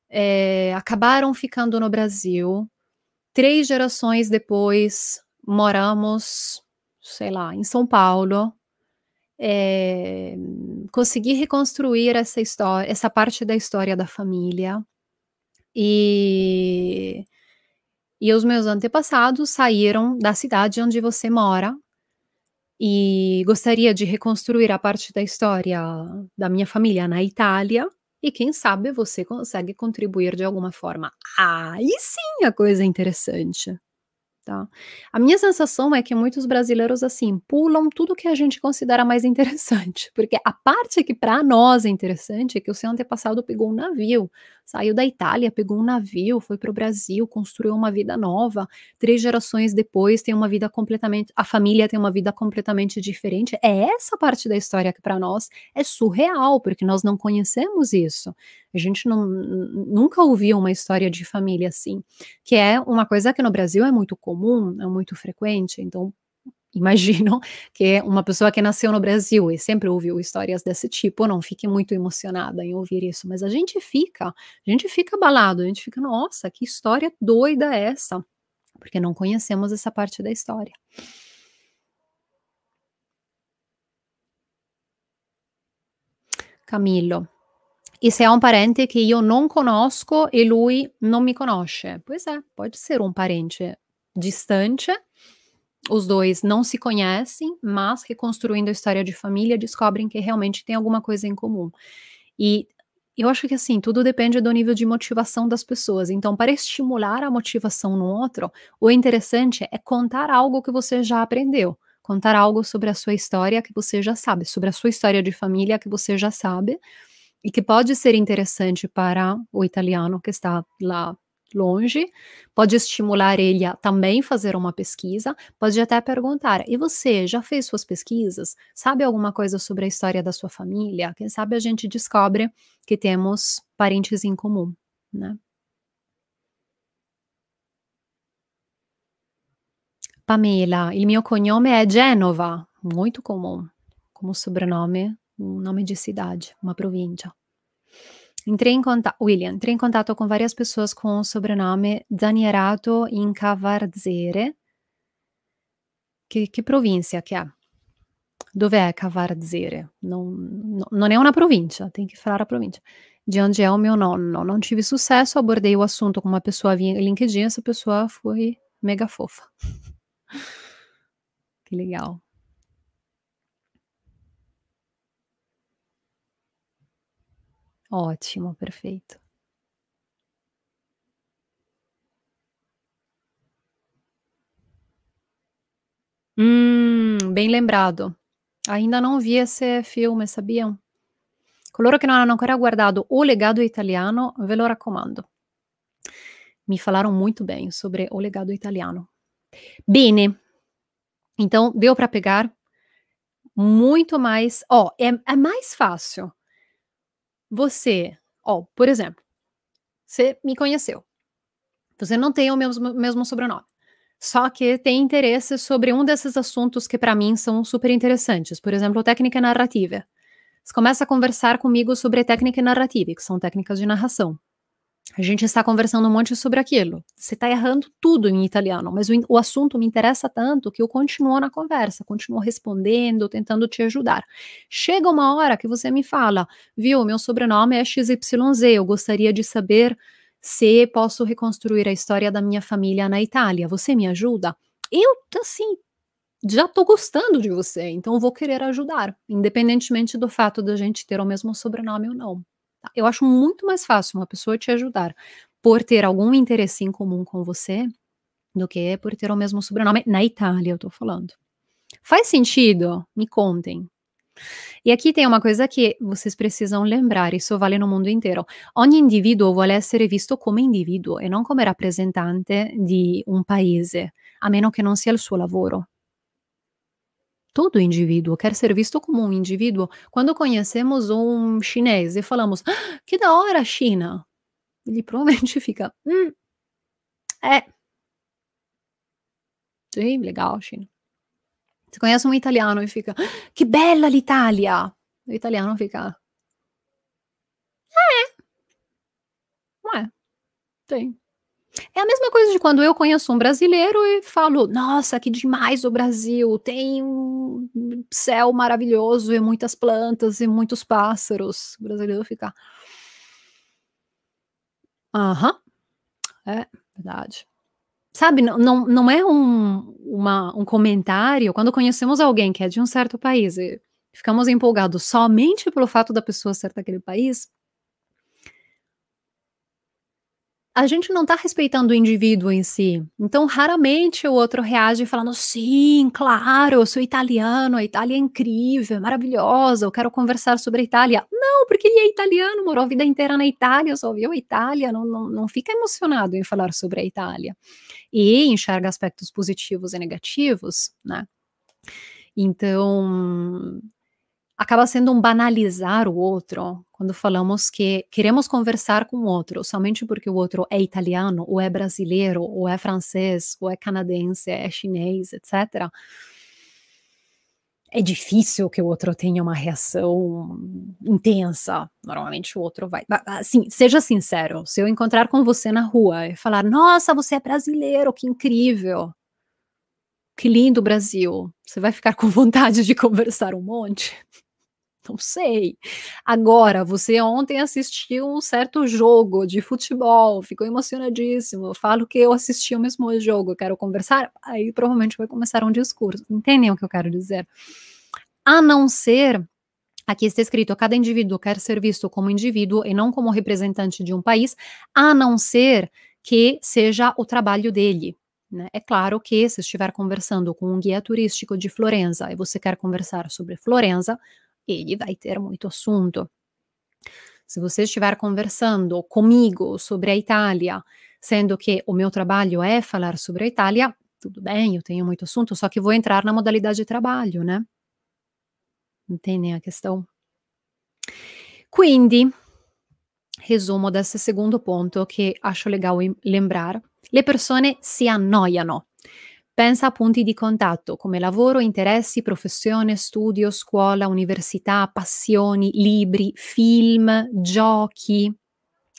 É, acabaram ficando no Brasil. Três gerações depois, moramos, sei lá, em São Paulo é, eh, conseguir reconstruir essa história, essa parte da história da família. E, e os meus antepassados saíram da cidade onde você mora. E gostaria de reconstruir a parte da história da minha família na Itália. E quem sabe você consegue contribuir de alguma forma. Aí sim a coisa é interessante. Tá? A minha sensação é que muitos brasileiros assim pulam tudo que a gente considera mais interessante, porque a parte que para nós é interessante é que o seu antepassado pegou um navio, saiu da Itália, pegou um navio, foi para o Brasil, construiu uma vida nova, três gerações depois tem uma vida completamente, a família tem uma vida completamente diferente. É essa parte da história que para nós é surreal, porque nós não conhecemos isso. A gente não, nunca ouviu uma história de família assim, que é uma coisa que no Brasil é muito comum, é muito frequente. Então, imagino que uma pessoa que nasceu no Brasil e sempre ouviu histórias desse tipo não fique muito emocionada em ouvir isso, mas a gente fica, a gente fica abalado, a gente fica, nossa, que história doida é essa? Porque não conhecemos essa parte da história. Camilo, e se è um parente que eu não conosco e lui não me conosce? Pois é, pode ser um parente distante, os dois não se conhecem, mas reconstruindo a história de família descobrem que realmente tem alguma coisa em comum. E eu acho que assim, tudo depende do nível de motivação das pessoas. Então, para estimular a motivação no outro, o interessante é contar algo que você já aprendeu, contar algo sobre a sua história que você já sabe, sobre a sua história de família que você já sabe, e que pode ser interessante para o italiano que está lá longe, pode estimular ele a também fazer uma pesquisa, pode até perguntar: e você já fez suas pesquisas? Sabe alguma coisa sobre a história da sua família? Quem sabe a gente descobre que temos parentes em comum, né? Pamela, il mio cognome è Genova, muito comum como sobrenome um nome de cidade, uma província. Entrei em contato, William, entrei em contato com várias pessoas com o sobrenome Zanierato in Cavarzere. Que, que província que é? Dove é Cavarzere? Não, não, não é uma província, tem que falar a província. De onde é o meu nono? Não tive sucesso, abordei o assunto com uma pessoa via LinkedIn, essa pessoa foi mega fofa. que legal. Ótimo, perfeito. Hum, bem lembrado. Ainda não vi esse filme, sabiam? Coloro que não hanno ancora guardado O Legado Italiano, ve lo raccomando. Me falaram muito bem sobre O Legado Italiano. Bene, então deu para pegar muito mais. Ó, oh, é, é mais fácil você, ó, por exemplo, você me conheceu. Você não tem o mesmo, mesmo sobrenome. Só que tem interesse sobre um desses assuntos que para mim são super interessantes. Por exemplo, técnica narrativa. Você começa a conversar comigo sobre técnica narrativa, que são técnicas de narração. A gente está conversando um monte sobre aquilo. Você está errando tudo em italiano, mas o, o, assunto me interessa tanto que eu continuo na conversa, continuo respondendo, tentando te ajudar. Chega uma hora que você me fala, viu, meu sobrenome é XYZ, eu gostaria de saber se posso reconstruir a história da minha família na Itália. Você me ajuda? Eu, assim, já estou gostando de você, então vou querer ajudar, independentemente do fato da gente ter o mesmo sobrenome ou não. Tá, eu acho muito mais fácil uma pessoa te ajudar por ter algum interesse em comum com você do que por ter o mesmo sobrenome. Na Itália, eu tô falando. Faz sentido? Me contem. E aqui tem uma coisa que vocês precisam lembrar, isso vale no mundo inteiro. Ogni indivíduo vuole essere visto come indivíduo e não come rappresentante di un paese, a meno che non sia il suo lavoro todo indivíduo quer ser visto como um indivíduo. Quando conhecemos um chinês e falamos, ah, que da hora China, ele provavelmente fica, hum, é. Sim, legal, China. Você conhece um italiano e fica, ah, que bela l'Italia. O italiano fica, ah, é. é. Tem. É a mesma coisa de quando eu conheço um brasileiro e falo, nossa, que demais o Brasil, tem um céu maravilhoso e muitas plantas e muitos pássaros. O brasileiro fica. Aham, é verdade. Sabe, não, não, não é um, uma, um comentário quando conhecemos alguém que é de um certo país e ficamos empolgados somente pelo fato da pessoa ser daquele país a gente não está respeitando o indivíduo em si. Então, raramente o outro reage falando: sim, claro, eu sou italiano, a Itália é incrível, é maravilhosa, eu quero conversar sobre a Itália. Não, porque ele é italiano, morou a vida inteira na Itália, só viu a Itália, não, não, não fica emocionado em falar sobre a Itália. E enxerga aspectos positivos e negativos, né? Então, acaba sendo um banalizar o outro quando falamos que queremos conversar com o outro somente porque o outro é italiano, ou é brasileiro, ou é francês, ou é canadense, é chinês, etc. É difícil que o outro tenha uma reação intensa. Normalmente o outro vai. Assim, seja sincero. Se eu encontrar com você na rua e falar, nossa, você é brasileiro, que incrível que lindo Brasil. Você vai ficar com vontade de conversar um monte? não sei. Agora, você ontem assistiu um certo jogo de futebol, ficou emocionadíssimo. Eu falo que eu assisti o mesmo jogo, quero conversar, aí provavelmente vai começar um discurso. Entendem o que eu quero dizer? A não ser Aqui está escrito: cada indivíduo quer ser visto como indivíduo e não como representante de um país, a não ser que seja o trabalho dele. Né? É claro que, se estiver conversando com um guia turístico de Florença e você quer conversar sobre Florença, ele vai ter muito assunto. Se você estiver conversando comigo sobre a Itália, sendo que o meu trabalho é falar sobre a Itália, tudo bem, eu tenho muito assunto, só que vou entrar na modalidade de trabalho, né? Entendem a questão? Quindi, resumo desse secondo ponto che acho legal lembrar: le persone si annoiano. Pensa a punti di contatto come lavoro, interessi, professione, studio, scuola, università, passioni, livri, film, giochi.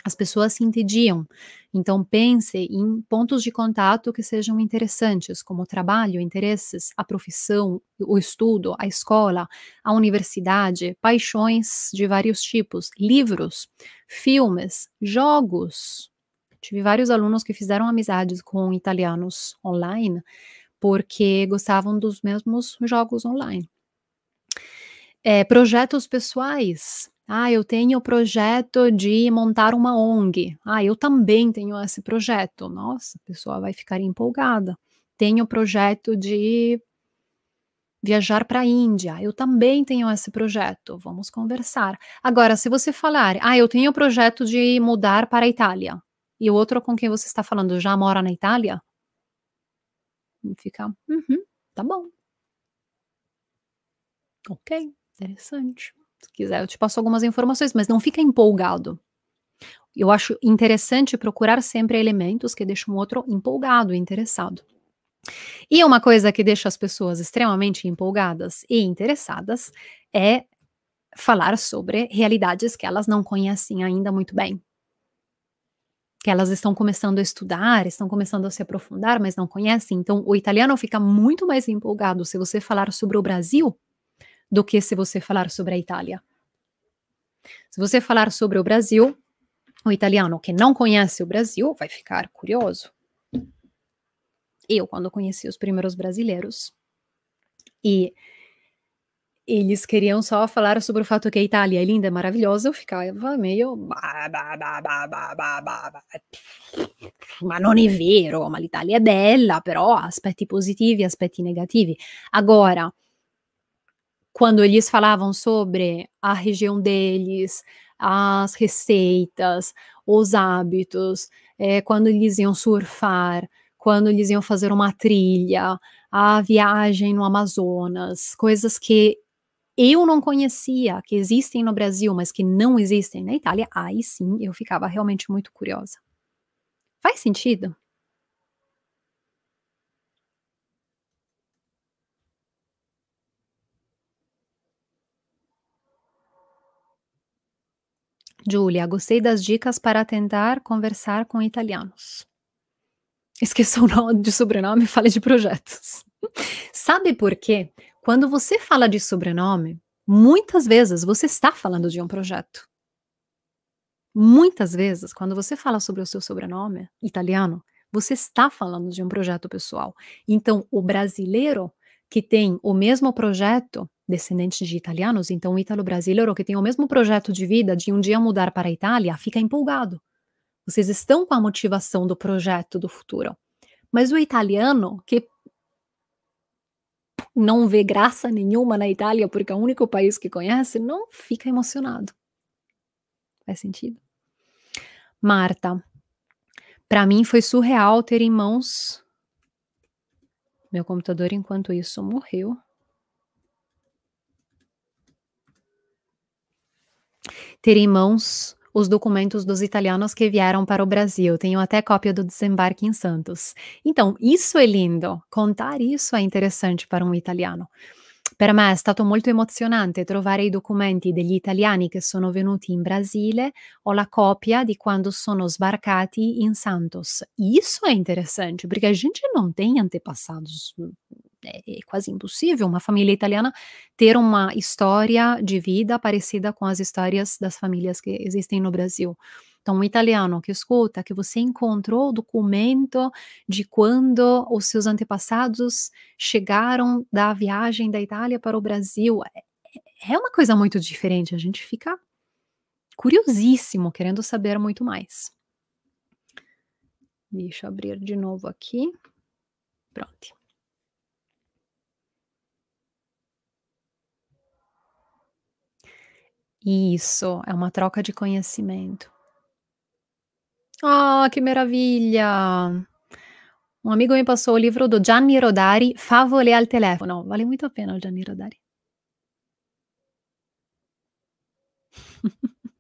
As pessoas se entendiam então pense em pontos de contato que sejam interessantes, como trabalho, interesses, a profissão, o estudo, a escola, a universidade, paixões de vários tipos, livros, filmes, jogos, Tive vários alunos que fizeram amizades com italianos online porque gostavam dos mesmos jogos online. É, projetos pessoais. Ah, eu tenho o projeto de montar uma ONG. Ah, eu também tenho esse projeto. Nossa, a pessoa vai ficar empolgada. Tenho o projeto de viajar para a Índia. Eu também tenho esse projeto. Vamos conversar. Agora, se você falar, ah, eu tenho o projeto de mudar para a Itália. E o outro com quem você está falando já mora na Itália? Fica, uhum, tá bom. Ok, interessante. Se quiser, eu te passo algumas informações, mas não fica empolgado. Eu acho interessante procurar sempre elementos que deixam o outro empolgado, interessado. E uma coisa que deixa as pessoas extremamente empolgadas e interessadas é falar sobre realidades que elas não conhecem ainda muito bem que elas estão começando a estudar, estão começando a se aprofundar, mas não conhecem. Então, o italiano fica muito mais empolgado se você falar sobre o Brasil do que se você falar sobre a Itália. Se você falar sobre o Brasil, o italiano que não conhece o Brasil vai ficar curioso. Eu, quando conheci os primeiros brasileiros, e eles queriam só falar sobre o fato que a Itália é linda, maravilhosa, eu ficava meio. Ma non è vero, ma l'Italia è bella, però aspetti positivi, aspetti negativi. Agora, quando eles falavam sobre a região deles, as receitas, os hábitos, é, quando eles iam surfar, quando eles iam fazer uma trilha, a viagem no Amazonas, coisas que eu não conhecia, que existem no Brasil, mas que não existem na Itália, aí sim eu ficava realmente muito curiosa. Faz sentido? Julia, gostei das dicas para tentar conversar com italianos. Esqueça o nome de sobrenome e fale de projetos. Sabe por quê? Quando você fala de sobrenome, muitas vezes você está falando de um projeto. Muitas vezes, quando você fala sobre o seu sobrenome italiano, você está falando de um projeto pessoal. Então, o brasileiro que tem o mesmo projeto, descendente de italianos, então o ítalo-brasileiro que tem o mesmo projeto de vida de um dia mudar para a Itália, fica empolgado. Vocês estão com a motivação do projeto do futuro. Mas o italiano que não vê graça nenhuma na Itália porque é o único país que conhece, não fica emocionado. Faz sentido? Marta, para mim foi surreal ter em mãos. Meu computador, enquanto isso, morreu. Ter em mãos os documentos dos italianos que vieram para o Brasil. Tenho até cópia do desembarque em Santos. Então, isso é lindo. Contar isso é interessante para um italiano. Per me è stato molto emozionante trovare i documenti degli italiani che sono venuti in Brasile o la copia di quando sono sbarcati in Santos. Isso é interessante, porque a gente não tem antepassados é, é, quase impossível uma família italiana ter uma história de vida parecida com as histórias das famílias que existem no Brasil. Então, um italiano que escuta que você encontrou documento de quando os seus antepassados chegaram da viagem da Itália para o Brasil é, é uma coisa muito diferente. A gente fica curiosíssimo, querendo saber muito mais. Deixa eu abrir de novo aqui. Pronto. Isso, é uma troca de conhecimento. Ah, oh, que maravilha! Um amigo me passou o livro do Gianni Rodari, Favole al Telefono. Vale muito a pena o Gianni Rodari.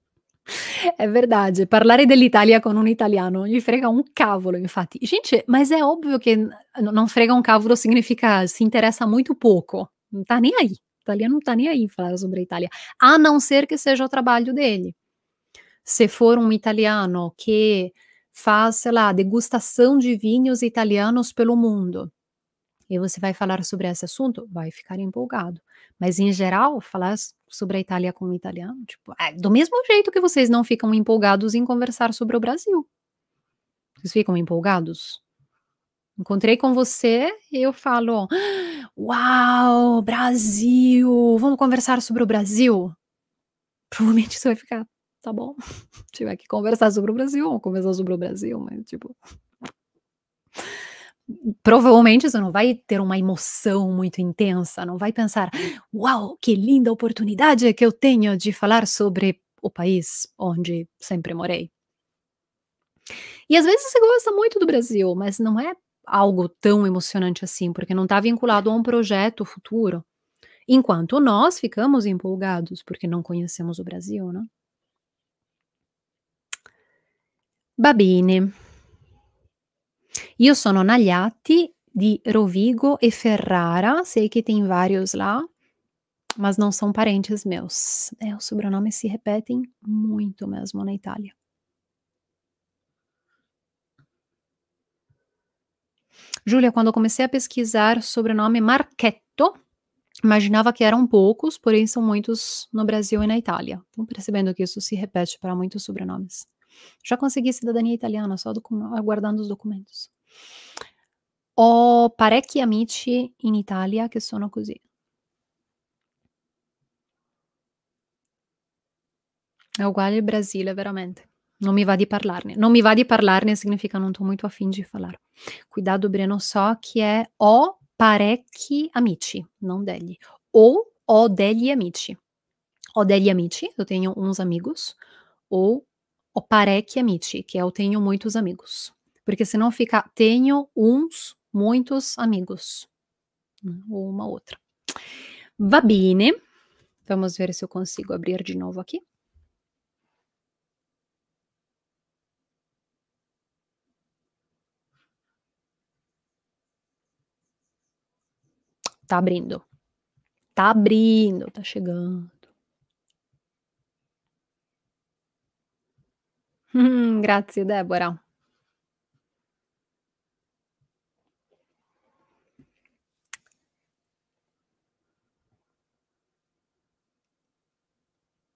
É verdade, parlare dell'Italia con un italiano gli frega um cavolo, infatti. Gente, mas é óbvio que não frega um cavolo significa se interessa muito pouco. Não tá nem aí italiano não está nem aí falar sobre a Itália, a não ser que seja o trabalho dele. Se for um italiano que faz, sei lá, degustação de vinhos italianos pelo mundo, e você vai falar sobre esse assunto, vai ficar empolgado. Mas em geral, falar sobre a Itália com o italiano, tipo, é do mesmo jeito que vocês não ficam empolgados em conversar sobre o Brasil. Vocês ficam empolgados Encontrei com você e eu falo: Uau, Brasil! Vamos conversar sobre o Brasil? Provavelmente você vai ficar, tá bom. tiver que conversar sobre o Brasil, vamos conversar sobre o Brasil, mas tipo. Provavelmente você não vai ter uma emoção muito intensa, não vai pensar: Uau, que linda oportunidade que eu tenho de falar sobre o país onde sempre morei. E às vezes você gosta muito do Brasil, mas não é algo tão emocionante assim, porque não está vinculado a um projeto futuro. Enquanto nós ficamos empolgados, porque não conhecemos o Brasil, né? Babine. Io sono Nagliatti di Rovigo e Ferrara. Sei que tem vários lá, mas não são parentes meus. É, os sobrenomes se repetem muito mesmo na Itália. Júlia, quando eu comecei a pesquisar sobre o nome Marchetto, imaginava que eram poucos, porém são muitos no Brasil e na Itália. Estão percebendo que isso se repete para muitos sobrenomes. Já consegui cidadania italiana, só aguardando os documentos. Ho parecchi amici in Italia che sono così. È uguale il Brasile, veramente. Non mi va di parlarne. Non mi va di parlarne significa non estou muito afim de falar. Cuidado, Breno, só que é o parec amici, não dele. Ou o degli amici. O degli amici, eu tenho uns amigos. Ou o parec amici, que é eu tenho muitos amigos. Porque senão fica tenho uns muitos amigos. Ou uma outra. Va bene. Vamos ver se eu consigo abrir de novo aqui. Tá abrindo. Tá abrindo, tá chegando. grazie Débora.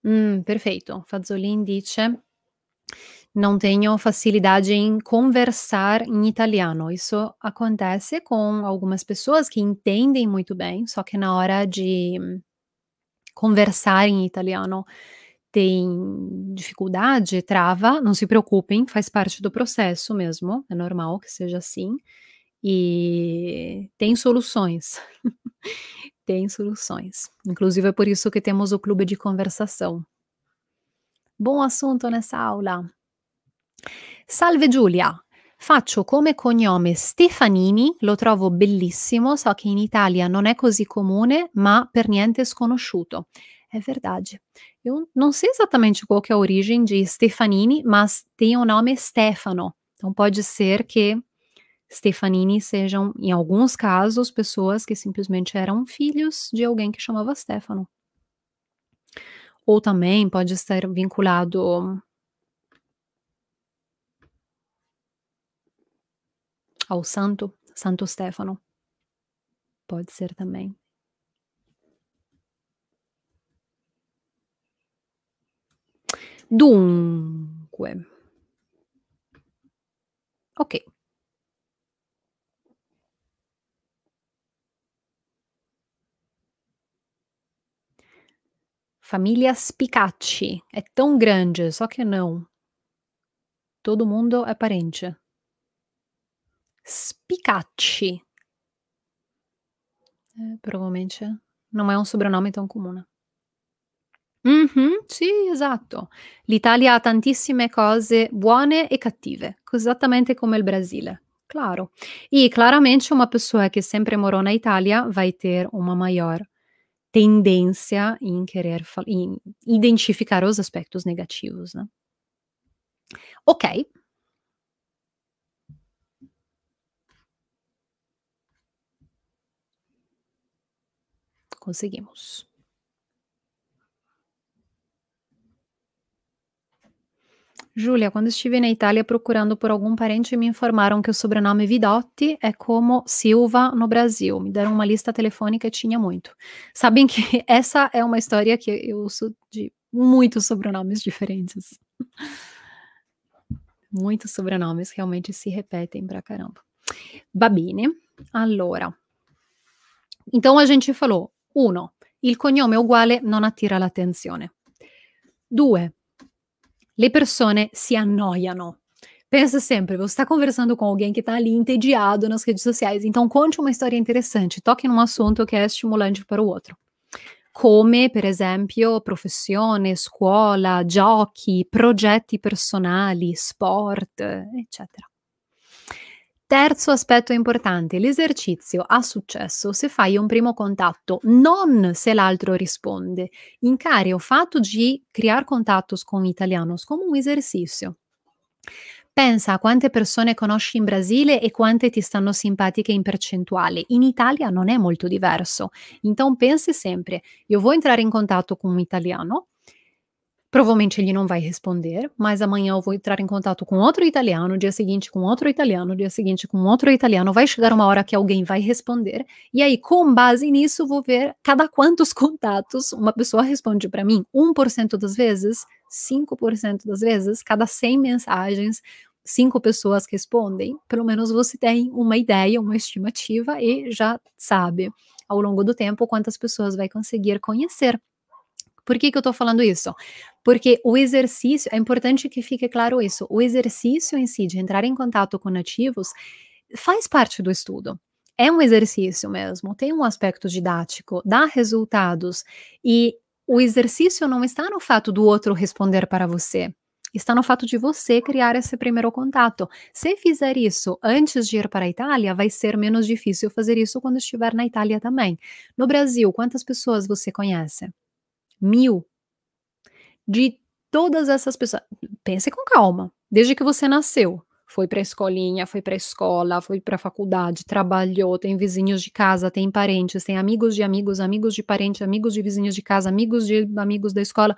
Mm, perfetto, Fazzolin dice não tenho facilidade em conversar em italiano. Isso acontece com algumas pessoas que entendem muito bem, só que na hora de conversar em italiano tem dificuldade, trava, não se preocupem, faz parte do processo mesmo, é normal que seja assim. E tem soluções. tem soluções. Inclusive é por isso que temos o clube de conversação. Bom assunto nessa aula. Salve Giulia, Faccio come cognome Stefanini, lo trovo bellissimo, so che in Italia non è così comune, ma per niente sconosciuto. É verdade. Eu não sei exatamente qual que é a origem de Stefanini, mas tem o nome Stefano. Então pode ser que Stefanini sejam, em alguns casos, pessoas que simplesmente eram filhos de alguém que chamava Stefano. Ou também pode estar vinculado Ao santo, Santo Stefano. Pode ser também. Dunque. Ok. Família Spicacci. É tão grande, só que não. Todo mundo é parente. Spicacci. Eh, probabilmente. Non è un soprannome tan comune. Mm-hmm, sì, esatto. L'Italia ha tantissime cose buone e cattive, esattamente come il Brasile. Claro. E chiaramente una persona che sempre morou na Itália vai ter una maior tendenza em querer em identificar os aspectos negativos, né? Ok, conseguimos. Júlia, quando estive na Itália procurando por algum parente, me informaram que o sobrenome Vidotti é como Silva no Brasil. Me deram uma lista telefônica e tinha muito. Sabem que essa é uma história que eu uso de muitos sobrenomes diferentes. Muitos sobrenomes realmente se repetem pra caramba. Babine. Allora. Então a gente falou 1. Il cognome uguale non attira l'attenzione. 2. Le persone si annoiano. Pensa sempre, você está conversando com alguém que está ali entediado nas redes sociais, então conte uma história interessante, toque num assunto que é estimulante para o outro. Come, per esempio, professione, scuola, giochi, progetti personali, sport, eccetera. Terzo aspetto importante, l'esercizio ha successo se fai un primo contatto, non se l'altro risponde. Incare o fatto de criar contatos com italiano come un esercizio. Pensa a quante persone conosci in Brasile e quante ti stanno simpatiche in percentuale. In Italia non è molto diverso. Então pense sempre, io vou entrare in contatto con un italiano, Provavelmente ele não vai responder, mas amanhã eu vou entrar em contato com outro italiano, dia seguinte com outro italiano, dia seguinte com outro italiano. Vai chegar uma hora que alguém vai responder, e aí, com base nisso, vou ver cada quantos contatos uma pessoa responde para mim. 1% das vezes, 5% das vezes, cada 100 mensagens, cinco pessoas respondem, pelo menos você tem uma ideia, uma estimativa e já sabe ao longo do tempo quantas pessoas vai conseguir conhecer. Por que, que eu estou falando isso? Porque o exercício, é importante que fique claro isso, o exercício em si de entrar em contato com nativos faz parte do estudo. É um exercício mesmo, tem um aspecto didático, dá resultados. E o exercício não está no fato do outro responder para você, está no fato de você criar esse primeiro contato. Se fizer isso antes de ir para a Itália, vai ser menos difícil fazer isso quando estiver na Itália também. No Brasil, quantas pessoas você conhece? Mil, de todas essas pessoas. Pense com calma. Desde que você nasceu, foi para a escolinha, foi para a escola, foi para a faculdade, trabalhou, tem vizinhos de casa, tem parentes, tem amigos de amigos, amigos de parentes amigos de vizinhos de casa, amigos de amigos da escola.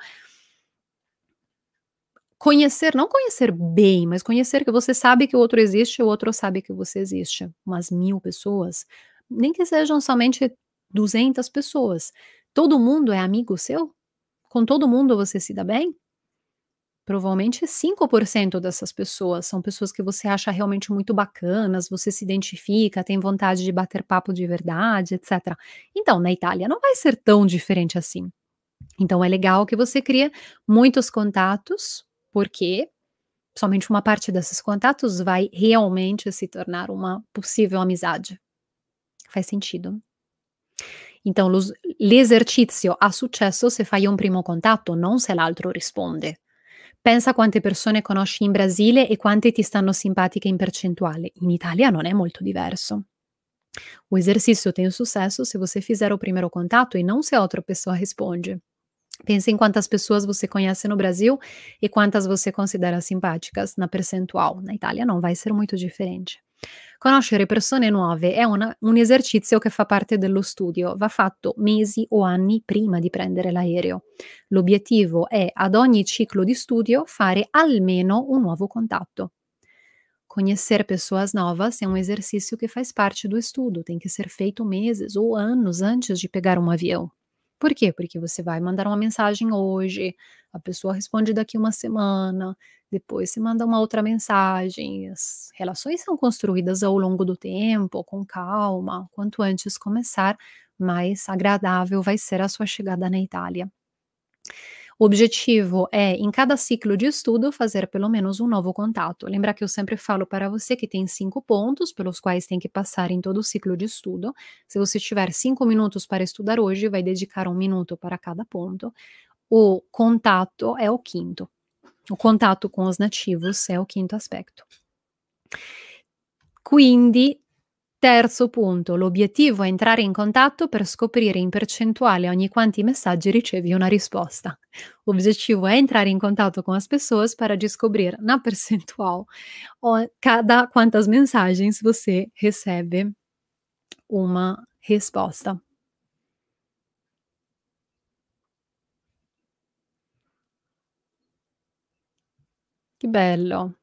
Conhecer, não conhecer bem, mas conhecer que você sabe que o outro existe, o outro sabe que você existe. Umas mil pessoas, nem que sejam somente 200 pessoas. Todo mundo é amigo seu? Com todo mundo você se dá bem? Provavelmente 5% é dessas pessoas são pessoas que você acha realmente muito bacanas, você se identifica, tem vontade de bater papo de verdade, etc. Então, na Itália não vai ser tão diferente assim. Então, é legal que você crie muitos contatos, porque somente uma parte desses contatos vai realmente se tornar uma possível amizade. Faz sentido. Então, l'esercizio ha successo se fai un primo contatto, non se l'altro risponde. Pensa quante persone conosci in Brasile e quante ti stanno simpatiche in percentuale. In Italia non è molto diverso. O exercício tem sucesso se você fizer o primeiro contato e não se a outra pessoa responde. Pense em quantas pessoas você conhece no Brasil e quantas você considera simpáticas na percentual. Na Itália não vai ser muito diferente. Conoscere persone nuove è una, un esercizio che fa parte dello studio, va fatto mesi o anni prima di prendere l'aereo. L'obiettivo è ad ogni ciclo di studio fare almeno un nuovo contatto. Conhecer pessoas novas é um exercício que faz parte do estudo, tem que ser feito meses ou anos antes de pegar um avião. Por quê? Porque você vai mandar uma mensagem hoje, a pessoa responde daqui uma semana, depois você manda uma outra mensagem. As relações são construídas ao longo do tempo, com calma. Quanto antes começar, mais agradável vai ser a sua chegada na Itália. O objetivo é, em cada ciclo de estudo, fazer pelo menos um novo contato. Lembra que eu sempre falo para você que tem cinco pontos pelos quais tem que passar em todo o ciclo de estudo. Se você tiver cinco minutos para estudar hoje, vai dedicar um minuto para cada ponto. O contato é o quinto. O contato com os nativos é o quinto aspecto. Quindi Terzo punto, l'obiettivo è entrare in contatto per scoprire in percentuale ogni quanti messaggi ricevi una risposta. O è entrare in contatto con com as pessoas para descobrir na percentual cada quantas messaggi você recebe uma resposta. Que bello.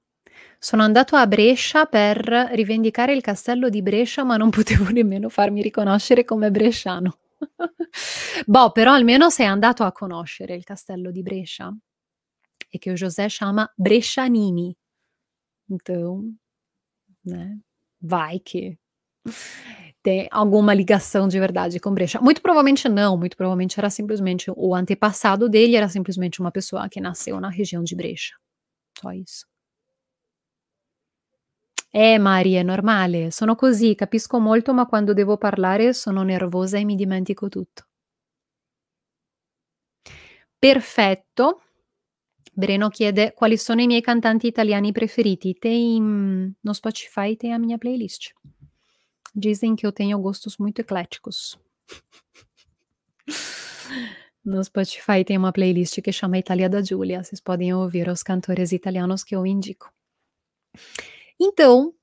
Sono andato a Brescia per rivendicare il castello di Brescia, ma non potevo nemmeno farmi riconoscere come bresciano. boh, però almeno sei andato a conoscere il castello di Brescia e che José chiama Brescianini. Então, Vai che tem alguma ligação de verdade com Brescia. Muito provavelmente não, muito provavelmente era simplesmente o antepassado dele, era simplesmente uma pessoa que nasceu na região de Brescia. Só isso. Eh, Mari, è normale, sono così, capisco molto, ma quando devo parlare sono nervosa e mi dimentico tutto. Perfetto. Breno chiede quali sono i miei cantanti italiani preferiti. in no Spotify tem a mia playlist. Dizem che io tenho gostos molto ecléticos. No Spotify tem una playlist que chiama Italia da Giulia. Vocês podem ouvir os cantores italianos che io indico. Então,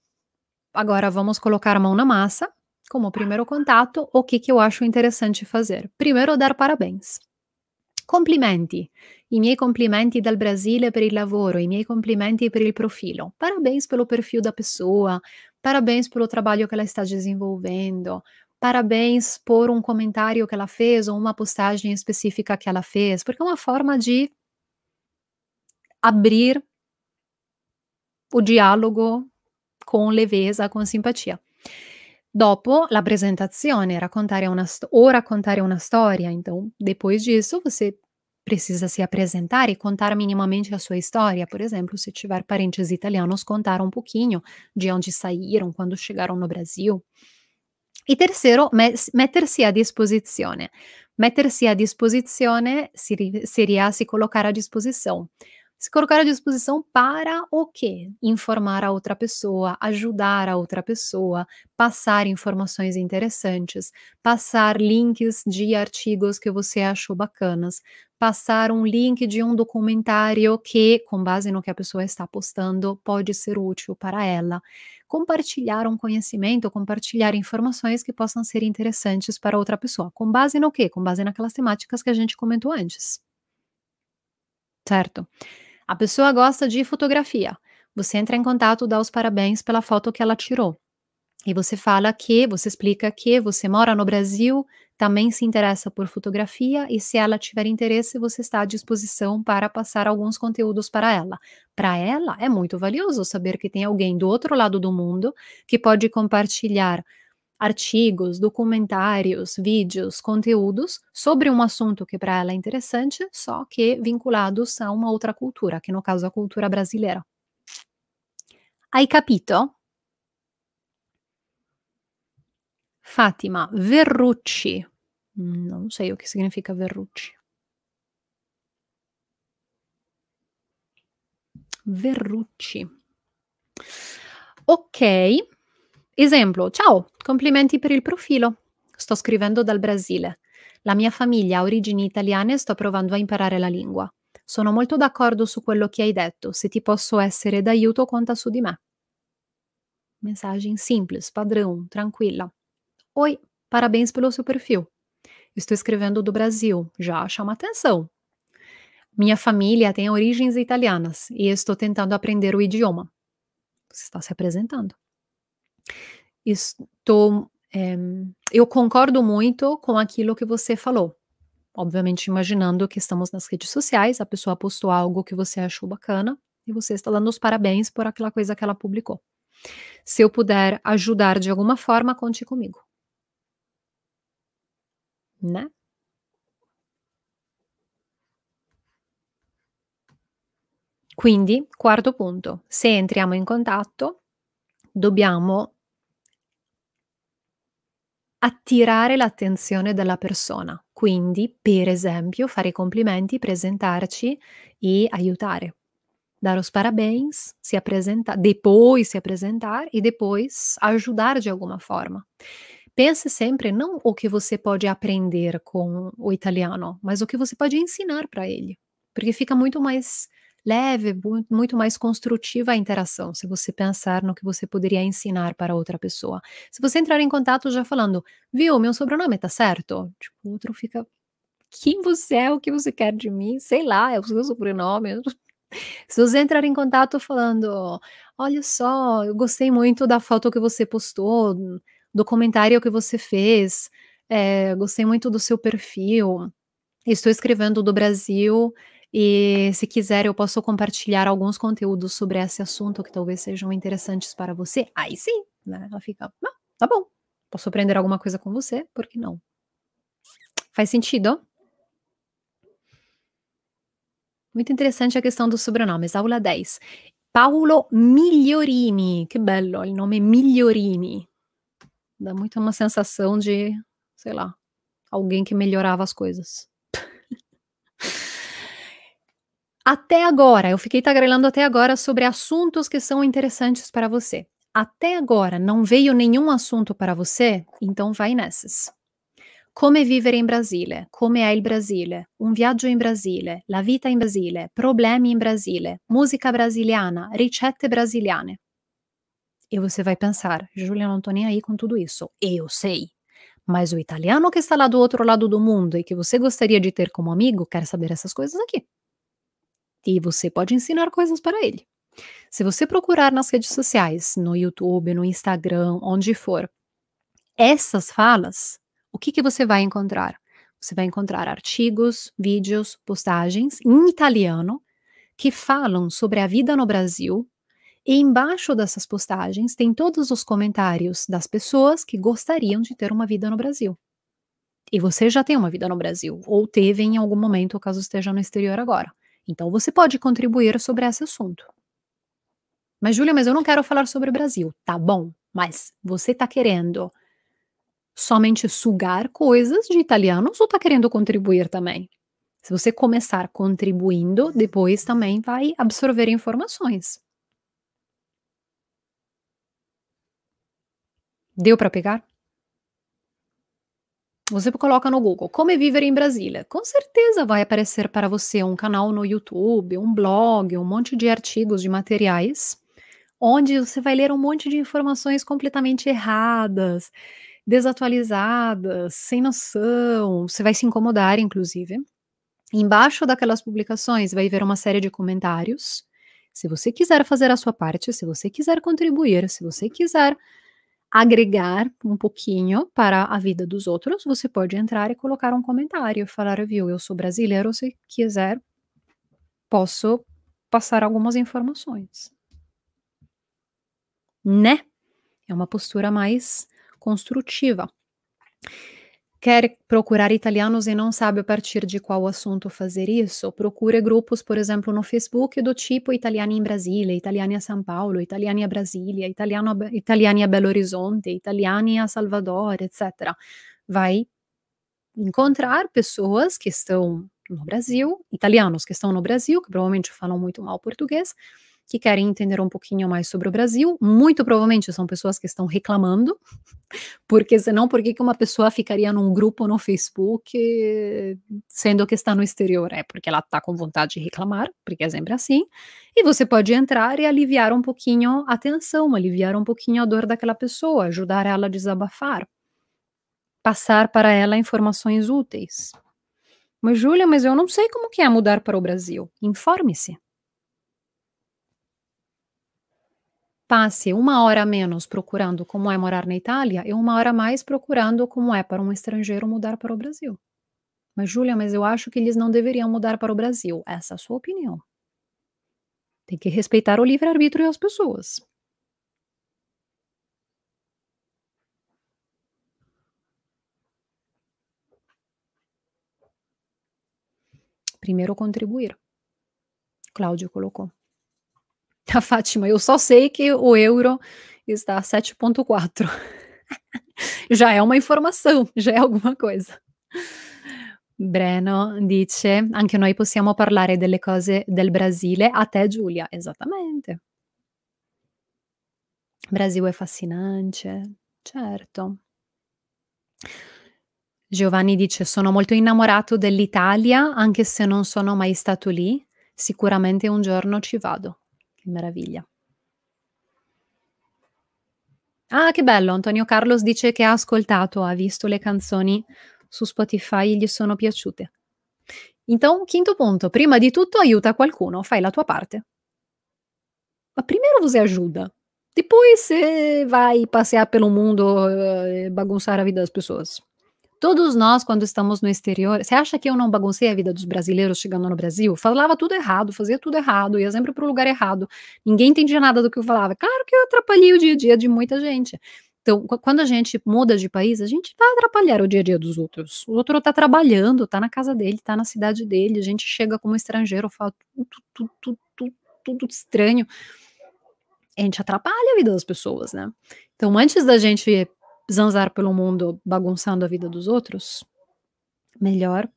agora vamos colocar a mão na massa. Como primeiro contato, o que, que eu acho interessante fazer? Primeiro, dar parabéns. Complimenti. I miei complimenti dal Brasile per il lavoro, i miei complimenti per il profilo. Parabéns pelo perfil da pessoa, parabéns pelo trabalho que ela está desenvolvendo, parabéns por um comentário que ela fez ou uma postagem específica que ela fez, porque é uma forma de abrir o diálogo con leveza, con simpatia. Dopo la apresentazione, raccontare uma, ou raccontar uma história. Então, depois disso, você precisa se apresentar e contar minimamente a sua história. Por exemplo, se tiver parentes italianos, contar um pouquinho de onde saíram, quando chegaram no Brasil. E terceiro, mettersi a disposizione. Mettersi a disposizione seria se colocar à disposição se colocar à disposição para o quê? Informar a outra pessoa, ajudar a outra pessoa, passar informações interessantes, passar links de artigos que você achou bacanas, passar um link de um documentário que, com base no que a pessoa está postando, pode ser útil para ela. Compartilhar um conhecimento, compartilhar informações que possam ser interessantes para outra pessoa. Com base no quê? Com base naquelas temáticas que a gente comentou antes. Certo? A pessoa gosta de fotografia. Você entra em contato, dá os parabéns pela foto que ela tirou. E você fala que, você explica que você mora no Brasil, também se interessa por fotografia e se ela tiver interesse, você está à disposição para passar alguns conteúdos para ela. Para ela é muito valioso saber que tem alguém do outro lado do mundo que pode compartilhar artigos, documentários, vídeos, conteúdos sobre um assunto que para ela é interessante, só que vinculados a uma outra cultura, que no caso é a cultura brasileira. Hai capito? Fátima, Verrucci. Não sei o que significa Verrucci. Verrucci. Ok. Exemplo. Ciao. Complimenti per il profilo. Sto scrivendo dal Brasile. La mia famiglia ha origini italiane e sto provando a imparare la lingua. Sono molto d'accordo su quello che hai detto. Se ti posso essere d'aiuto, conta su di me. Mensagem simples, padrão, tranquilla. Oi, parabéns pelo seu perfil. Estou escrevendo do Brasil, já chama atenção. Minha família tem origens italianas e estou tentando aprender o idioma. Você está se apresentando. estou. É, eu concordo muito com aquilo que você falou. Obviamente, imaginando que estamos nas redes sociais, a pessoa postou algo que você achou bacana e você está dando os parabéns por aquela coisa que ela publicou. Se eu puder ajudar de alguma forma, conte comigo. Né? Quindi, quarto punto, se entriamo in contatto, dobbiamo attirare l'attenzione della persona. Quindi, per esempio, fare i complimenti, presentarci e aiutare. Dar os parabéns, se apresentar, depois se apresentar e depois ajudar de alguma forma. Pense sempre não o que você pode aprender com o italiano, mas o que você pode ensinar para ele, porque fica muito mais leve, muito mais construtiva a interação, se você pensar no que você poderia ensinar para outra pessoa. Se você entrar em contato já falando, viu, meu sobrenome tá certo? Tipo, o outro fica, quem você é, o que você quer de mim, sei lá, é o seu sobrenome. Se você entrar em contato falando, olha só, eu gostei muito da foto que você postou, do comentário que você fez, é, gostei muito do seu perfil, estou escrevendo do Brasil, e se quiser, eu posso compartilhar alguns conteúdos sobre esse assunto que talvez sejam interessantes para você. Aí sim, né? Ela fica, tá bom, posso aprender alguma coisa com você, por que não? Faz sentido? Muito interessante a questão dos sobrenomes. Aula 10. Paulo Migliorini. Que bello, o nome é Migliorini. Dá muito uma sensação de, sei lá, alguém que melhorava as coisas. Até agora, eu fiquei tagarelando até agora sobre assuntos que são interessantes para você. Até agora não veio nenhum assunto para você? Então vai nessas. Come é viver em Brasília? Como é il Brasile? Um viaggio em Brasília? La vita em Brasília? Problemi em Brasília? Música brasiliana? Ricette brasiliane? E você vai pensar, Júlia, não tô nem aí com tudo isso. Eu sei. Mas o italiano que está lá do outro lado do mundo e que você gostaria de ter como amigo quer saber essas coisas aqui e você pode ensinar coisas para ele. Se você procurar nas redes sociais, no YouTube, no Instagram, onde for, essas falas, o que, que você vai encontrar? Você vai encontrar artigos, vídeos, postagens em italiano que falam sobre a vida no Brasil. E embaixo dessas postagens tem todos os comentários das pessoas que gostariam de ter uma vida no Brasil. E você já tem uma vida no Brasil, ou teve em algum momento, caso esteja no exterior agora. Então você pode contribuir sobre esse assunto. Mas, Júlia, mas eu não quero falar sobre o Brasil. Tá bom, mas você está querendo somente sugar coisas de italianos ou está querendo contribuir também? Se você começar contribuindo, depois também vai absorver informações. Deu para pegar? você coloca no Google como viver em Brasília, com certeza vai aparecer para você um canal no YouTube, um blog, um monte de artigos de materiais, onde você vai ler um monte de informações completamente erradas, desatualizadas, sem noção, você vai se incomodar, inclusive. Embaixo daquelas publicações vai ver uma série de comentários. Se você quiser fazer a sua parte, se você quiser contribuir, se você quiser agregar um pouquinho para a vida dos outros, você pode entrar e colocar um comentário, falar, viu, eu sou brasileiro, se quiser, posso passar algumas informações. Né? É uma postura mais construtiva. Quer procurar italianos e não sabe a partir de qual assunto fazer isso? Procure grupos, por exemplo, no Facebook do tipo Italiani em Brasília, Italiani a São Paulo, Italiani a Brasília, Italiano, Italiani a Belo Horizonte, Italiani a Salvador, etc. Vai encontrar pessoas que estão no Brasil, italianos que estão no Brasil, que provavelmente falam muito mal português, que querem entender um pouquinho mais sobre o Brasil. Muito provavelmente são pessoas que estão reclamando, porque senão por que uma pessoa ficaria num grupo no Facebook sendo que está no exterior? É porque ela está com vontade de reclamar, porque é sempre assim. E você pode entrar e aliviar um pouquinho a tensão, aliviar um pouquinho a dor daquela pessoa, ajudar ela a desabafar, passar para ela informações úteis. Mas, Júlia, mas eu não sei como que é mudar para o Brasil. Informe-se. passe uma hora menos procurando como é morar na Itália e uma hora mais procurando como é para um estrangeiro mudar para o Brasil. Mas, Júlia, mas eu acho que eles não deveriam mudar para o Brasil. Essa é a sua opinião. Tem que respeitar o livre-arbítrio e as pessoas. Primeiro contribuir. Cláudio colocou. A Fátima, eu só sei que o euro está a 7,4. já è una informazione, già è alguma cosa. Breno dice: Anche noi possiamo parlare delle cose del Brasile. A te, Giulia. Esattamente. Brasile è fascinante, certo. Giovanni dice: Sono molto innamorato dell'Italia, anche se non sono mai stato lì. Sicuramente un giorno ci vado meraviglia. Ah, che bello, Antonio Carlos dice che ha ascoltato, ha visto le canzoni su Spotify e gli sono piaciute. Então, quinto punto: prima di tutto aiuta qualcuno, fai la tua parte. Mas primeiro você ajuda, depois você vai passear pelo mundo e eh, bagunçar a vida das pessoas. Todos nós, quando estamos no exterior, você acha que eu não baguncei a vida dos brasileiros chegando no Brasil? Falava tudo errado, fazia tudo errado, ia sempre para o lugar errado. Ninguém entendia nada do que eu falava. Claro que eu atrapalhei o dia a dia de muita gente. Então, quando a gente muda de país, a gente vai tá atrapalhar o dia a dia dos outros. O outro está trabalhando, está na casa dele, está na cidade dele. A gente chega como estrangeiro, fala tudo, tudo, tudo, tudo estranho. A gente atrapalha a vida das pessoas, né? Então, antes da gente zanzar pelo mundo bagunçando a vida dos outros, melhor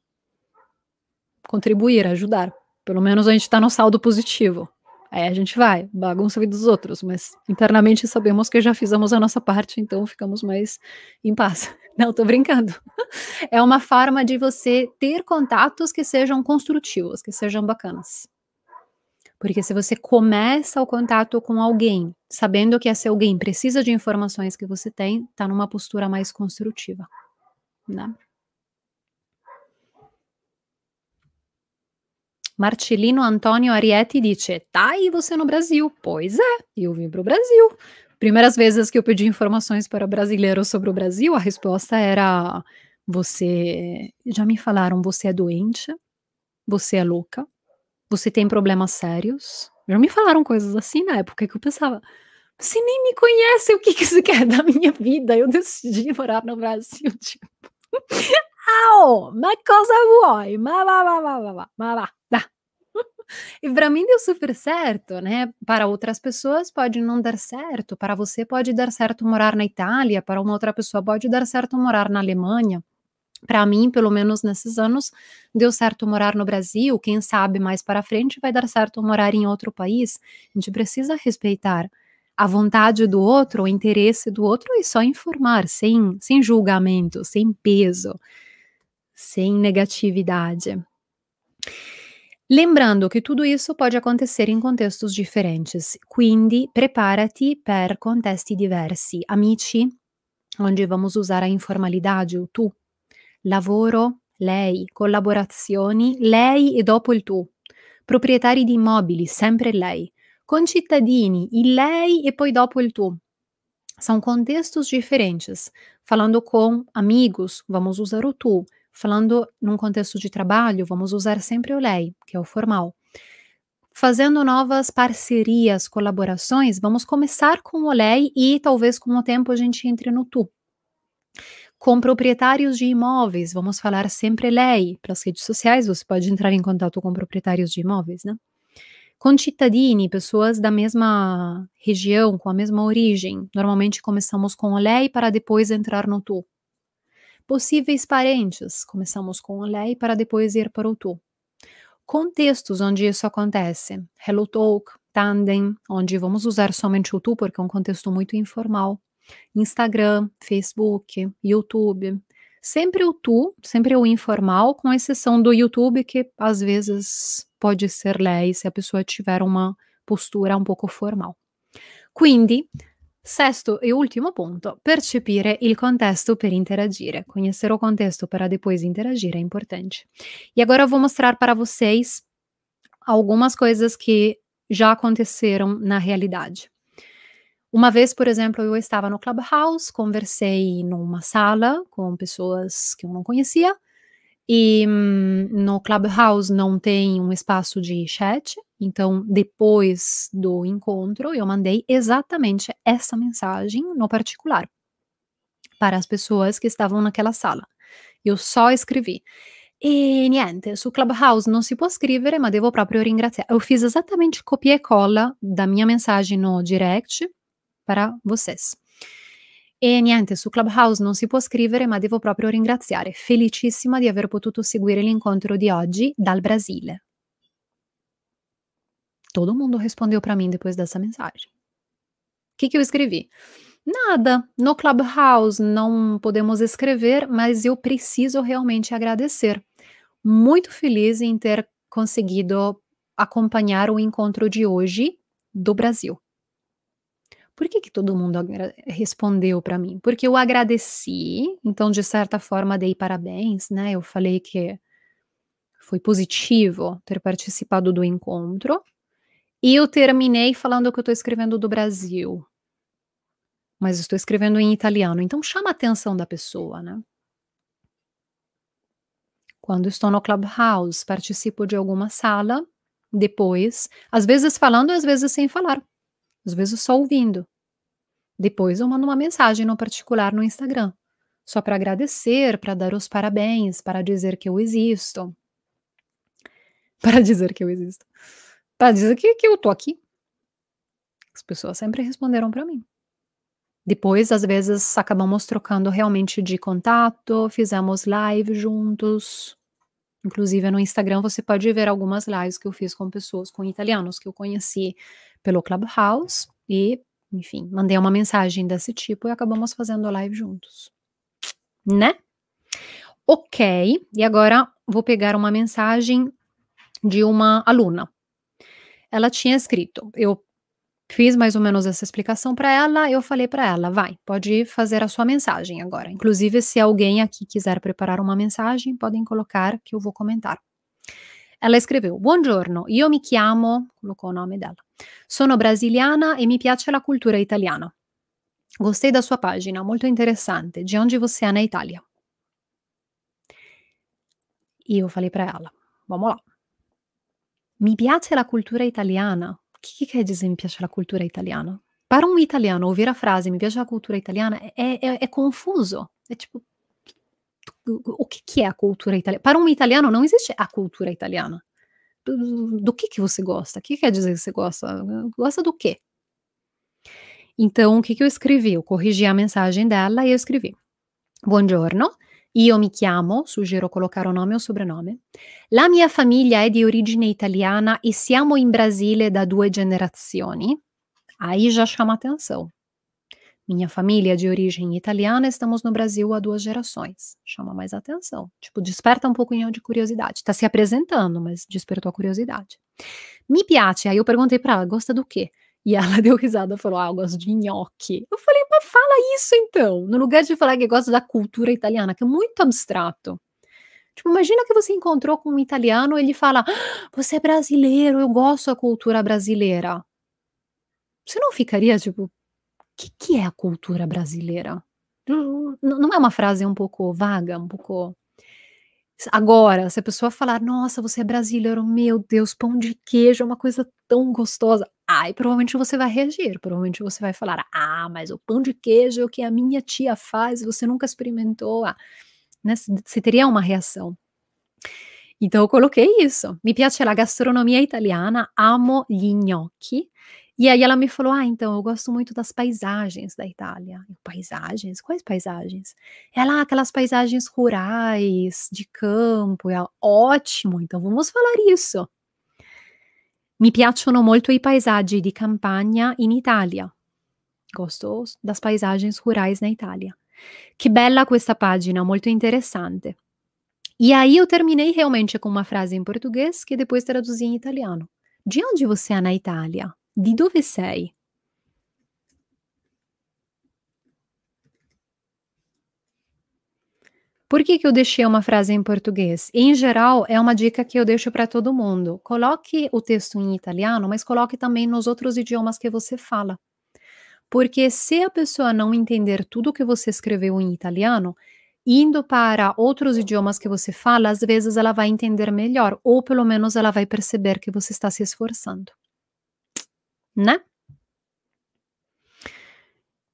contribuir, ajudar. Pelo menos a gente está no saldo positivo. Aí a gente vai, bagunça a vida dos outros, mas internamente sabemos que já fizemos a nossa parte, então ficamos mais em paz. Não, tô brincando. É uma forma de você ter contatos que sejam construtivos, que sejam bacanas. Porque se você começa o contato com alguém, sabendo que esse alguém precisa de informações que você tem, tá numa postura mais construtiva, né? Marcelino Antônio Arietti diz: tá aí você no Brasil. Pois é, eu vim para o Brasil. Primeiras vezes que eu pedi informações para brasileiros sobre o Brasil, a resposta era: você. Já me falaram, você é doente, você é louca, você tem problemas sérios? Já me falaram coisas assim na época que eu pensava: você nem me conhece, o que, que você quer da minha vida? Eu decidi morar no Brasil, tipo. Au! mas coisa dá. E para mim deu super certo, né? Para outras pessoas pode não dar certo. Para você pode dar certo morar na Itália, para uma outra pessoa pode dar certo morar na Alemanha para mim, pelo menos nesses anos, deu certo morar no Brasil, quem sabe mais para frente vai dar certo morar em outro país. A gente precisa respeitar a vontade do outro, o interesse do outro e só informar, sem, sem julgamento, sem peso, sem negatividade. Lembrando que tudo isso pode acontecer em contextos diferentes, quindi preparati per contesti diversi, amici, onde vamos usar a informalidade, o tu, lavoro, lei, collaborazioni, lei e dopo il tu, proprietari di immobili, sempre lei, concittadini, il lei e poi dopo il tu. São contextos diferentes. Falando com amigos, vamos usar o tu. Falando num contexto de trabalho, vamos usar sempre o lei, que é o formal. Fazendo novas parcerias, colaborações, vamos começar com o lei e talvez com o tempo a gente entre no tu com proprietários de imóveis. Vamos falar sempre lei. pelas redes sociais, você pode entrar em contato com proprietários de imóveis, né? Com cittadini, pessoas da mesma região, com a mesma origem. Normalmente começamos com lei para depois entrar no tu. Possíveis parentes, começamos com lei para depois ir para o tu. Contextos onde isso acontece. Hello Talk, Tandem, onde vamos usar somente o tu porque é um contexto muito informal Instagram, Facebook, YouTube. Sempre o tu, sempre o informal, com exceção do YouTube, que às vezes pode ser lei se a pessoa tiver uma postura um pouco formal. Quindi, Sesto e ultimo ponto, percepire il contesto per interagir. Conhecer o contexto para depois interagir é importante. E agora eu vou mostrar para vocês algumas coisas que já aconteceram na realidade. Uma vez, por exemplo, eu estava no Clubhouse, conversei numa sala com pessoas que eu não conhecia, e hum, no Clubhouse não tem um espaço de chat, então depois do encontro eu mandei exatamente essa mensagem no particular para as pessoas que estavam naquela sala. Eu só escrevi. E niente, su Clubhouse non si può scrivere, ma devo proprio ringraziare. Eu fiz exatamente copia e cola da minha mensagem no direct para vocês. E niente, su Clubhouse non si può scrivere, ma devo proprio ringraziare. Felicissima di aver potuto seguire l'incontro di oggi dal Brasile. Todo mundo respondeu para mim depois dessa mensagem. O que, que eu escrevi? Nada, no Clubhouse não podemos escrever, mas eu preciso realmente agradecer. Muito feliz em ter conseguido acompanhar o encontro de hoje do Brasil. Por que, que todo mundo respondeu para mim? Porque eu agradeci, então de certa forma dei parabéns, né? Eu falei que foi positivo ter participado do encontro. E eu terminei falando que eu estou escrevendo do Brasil. Mas estou escrevendo em italiano, então chama a atenção da pessoa, né? Quando estou no Clubhouse, participo de alguma sala, depois, às vezes falando, às vezes sem falar às vezes só ouvindo. Depois eu mando uma mensagem no particular no Instagram, só para agradecer, para dar os parabéns, para dizer que eu existo. Para dizer que eu existo. Para dizer que, que eu tô aqui. As pessoas sempre responderam para mim. Depois, às vezes, acabamos trocando realmente de contato, fizemos live juntos. Inclusive, no Instagram você pode ver algumas lives que eu fiz com pessoas, com italianos que eu conheci pelo Clubhouse e, enfim, mandei uma mensagem desse tipo e acabamos fazendo a live juntos. Né? Ok, e agora vou pegar uma mensagem de uma aluna. Ela tinha escrito, eu fiz mais ou menos essa explicação para ela, eu falei para ela, vai, pode fazer a sua mensagem agora. Inclusive, se alguém aqui quiser preparar uma mensagem, podem colocar que eu vou comentar. Ela scriveu: Buongiorno, io mi chiamo, colocou o nome dela. Sono brasiliana e mi piace la cultura italiana. Gostei da sua página, molto interessante, de onde você é na Itália. E eu falei para ela: Vamos lá. Mi piace la cultura italiana. O que, que quer dizer me piace la cultura italiana? Para um italiano, ouvir a frase mi piace la cultura italiana é, é, é confuso. É tipo, o que, que é a cultura italiana? Para um italiano não existe a cultura italiana. Do, do que, que você gosta? O que quer dizer que você gosta? Gosta do quê? Então, o que, que eu escrevi? Eu corrigi a mensagem dela e eu escrevi: Buongiorno, io mi chiamo, Sugiro colocar o nome o sobrenome. La mia famiglia è di origine italiana e siamo in Brasile da due generazioni. Aí já chama atenção. Minha família é de origem italiana, estamos no Brasil há duas gerações. Chama mais atenção. Tipo, desperta um pouquinho de curiosidade. Tá se apresentando, mas despertou a curiosidade. Me piace. Aí eu perguntei para ela, gosta do quê? E ela deu risada, falou, ah, eu gosto de nhoque. Eu falei, mas fala isso então. No lugar de falar que gosta da cultura italiana, que é muito abstrato. Tipo, imagina que você encontrou com um italiano, e ele fala, ah, você é brasileiro, eu gosto da cultura brasileira. Você não ficaria, tipo, que, que é a cultura brasileira? Não, é uma frase um pouco vaga, um pouco. Agora, se a pessoa falar, nossa, você é brasileiro, meu Deus, pão de queijo é uma coisa tão gostosa. Aí provavelmente você vai reagir, provavelmente você vai falar, ah, mas o pão de queijo é que a minha tia faz, você nunca experimentou. Ah, né? Você teria uma reação. Então eu coloquei isso. Mi piace la gastronomia italiana, amo gli gnocchi, e aí ela me falou: Ah, então eu gosto muito das paisagens da Itália. Eu, paisagens? Quais paisagens? Ela, ah, aquelas paisagens rurais, de campo. é ótimo, então vamos falar isso. Mi piacciono molto i paesaggi di campagna in Italia. Gosto das paisagens rurais na Itália. Que bela questa página, muito interessante. E aí eu terminei realmente com uma frase em português que depois traduzi em italiano. De onde você é na Itália? Di dove sei? Por que, que eu deixei uma frase em português? Em geral, é uma dica que eu deixo para todo mundo. Coloque o texto em italiano, mas coloque também nos outros idiomas que você fala. Porque se a pessoa não entender tudo que você escreveu em italiano, indo para outros idiomas que você fala, às vezes ela vai entender melhor, ou pelo menos ela vai perceber que você está se esforçando. né?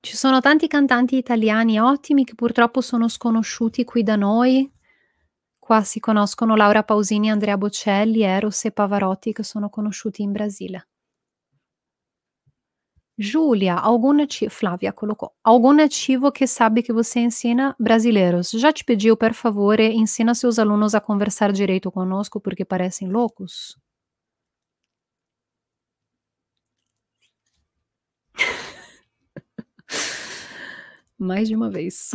Ci sono tanti cantanti italiani ottimi che purtroppo sono sconosciuti qui da noi. Qua si conoscono Laura Pausini, Andrea Bocelli, Eros e Pavarotti che sono conosciuti in Brasile. Giulia, algum nativo, Flavia colocou, algum nativo que sabe que você ensina brasileiros. Já te pediu, por favor, ensina seus alunos a conversar direito conosco porque parecem loucos? mais de uma vez.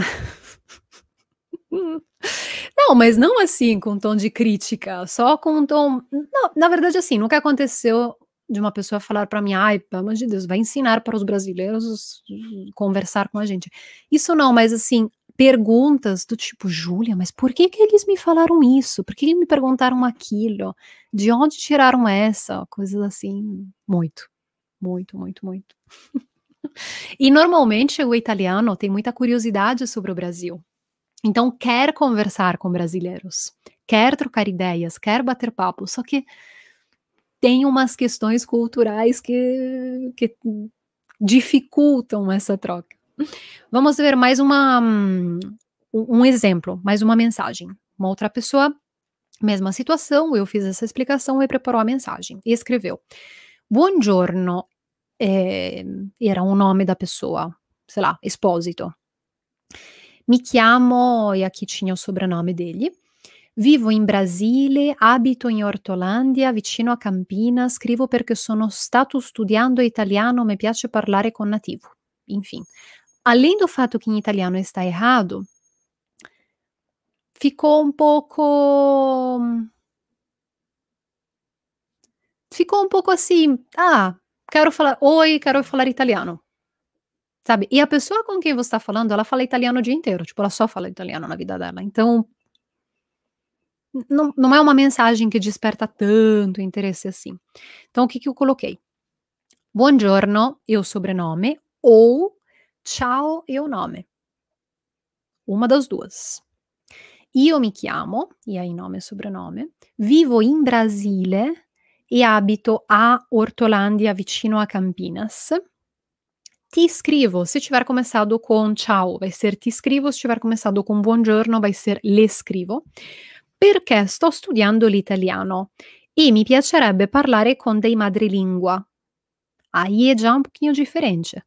Não, mas não assim, com um tom de crítica, só com um tom. Não, na verdade, assim, nunca aconteceu de uma pessoa falar para mim, ai, pelo amor de Deus, vai ensinar para os brasileiros conversar com a gente. Isso não, mas assim, perguntas do tipo, Júlia, mas por que, que eles me falaram isso? Por que, que me perguntaram aquilo? De onde tiraram essa? Coisas assim, muito, muito, muito, muito. E normalmente o italiano tem muita curiosidade sobre o Brasil. Então quer conversar com brasileiros, quer trocar ideias, quer bater papo, só que tem umas questões culturais que, que dificultam essa troca. Vamos ver mais uma, um, um exemplo, mais uma mensagem. Uma outra pessoa, mesma situação, eu fiz essa explicação e preparou a mensagem e escreveu: Buongiorno, eh, era un nome da pessoa, se lá, Esposito. Mi chiamo, e aqui tinha o sobrenome dele. Vivo in Brasile, abito in Ortolandia, vicino a Campina, scrivo perché sono stato studiando italiano, mi piace parlare con nativo. Enfim, além do fatto che in italiano está errato, ficò un poco. Ficò un poco assim, ah, Quero falar, oi, quero falar italiano. Sabe? E a pessoa com quem você está falando, ela fala italiano o dia inteiro. Tipo, ela só fala italiano na vida dela. Então, não, não é uma mensagem que desperta tanto interesse assim. Então, o que, que eu coloquei? Buongiorno e o sobrenome ou ciao e o nome. Uma das duas. Io mi chiamo, e aí nome e sobrenome. Vivo in Brasile, e abito a Ortolandia vicino a Campinas. Ti scrivo, se tiver começado con ciao, vai ser ti scrivo, se tiver começado con buongiorno, vai ser le scrivo, perché sto studiando l'italiano e mi piacerebbe parlare con dei madrelingua. Aí è già un pouquinho differente.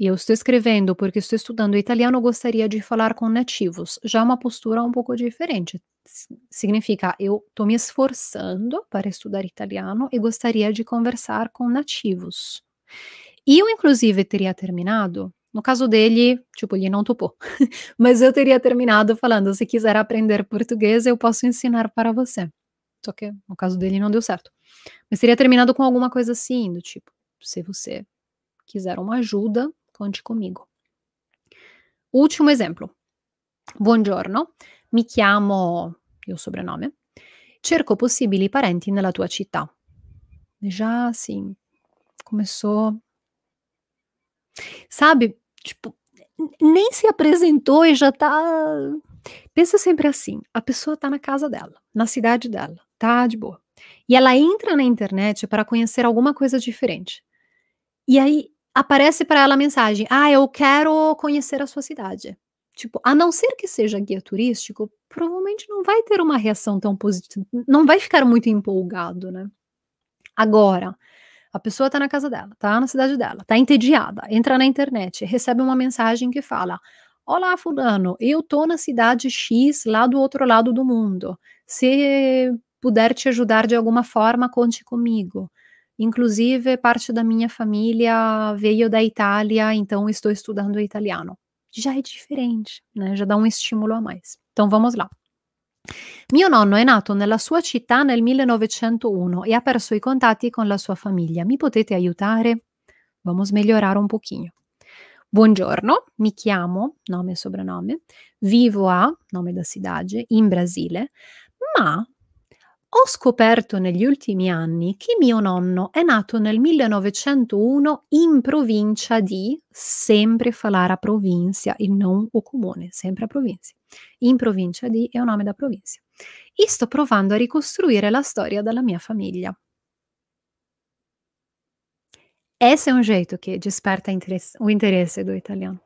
Io sto escrevendo perché sto studiando italiano, gostaria di parlare con nativos. Já una postura un pouco differente. significa eu estou me esforçando para estudar italiano e gostaria de conversar com nativos. E eu, inclusive, teria terminado. No caso dele, tipo, ele não topou. Mas eu teria terminado falando: se quiser aprender português, eu posso ensinar para você. Só que no caso dele não deu certo. Mas teria terminado com alguma coisa assim, do tipo: se você quiser uma ajuda, conte comigo. Último exemplo. Buongiorno mi chiamo, io soprannome, cerco possibili parenti nella tua città. Já assim, começou. Sabe? Tipo, nem se apresentou e já tá. Pensa sempre assim: a pessoa tá na casa dela, na cidade dela, tá de boa. E ela entra na internet para conhecer alguma coisa diferente. E aí aparece para ela a mensagem: Ah, eu quero conhecer a sua cidade. Tipo, a não ser que seja guia turístico, provavelmente não vai ter uma reação tão positiva, não vai ficar muito empolgado, né? Agora, a pessoa tá na casa dela, tá na cidade dela, tá entediada, entra na internet, recebe uma mensagem que fala: Olá, Fulano, eu tô na cidade X, lá do outro lado do mundo. Se puder te ajudar de alguma forma, conte comigo. Inclusive, parte da minha família veio da Itália, então estou estudando italiano. já é diferente, né? Já dá um estímulo a mais. Então vamos lá. Mio nonno è nato nella sua città nel 1901 e ha perso i contatti con la sua famiglia. Mi potete aiutare? Vamos migliorare un pochino. Buongiorno, mi chiamo, nome e soprannome, vivo a, nome da cidade, in Brasile, ma ho scoperto negli ultimi anni che mio nonno è nato nel 1901 in provincia di, sempre Falara provincia e non o comune, sempre a provincia. In provincia di è un nome da provincia. E sto provando a ricostruire la storia della mia famiglia. Esse è un jeito che desperta o interesse do italiano.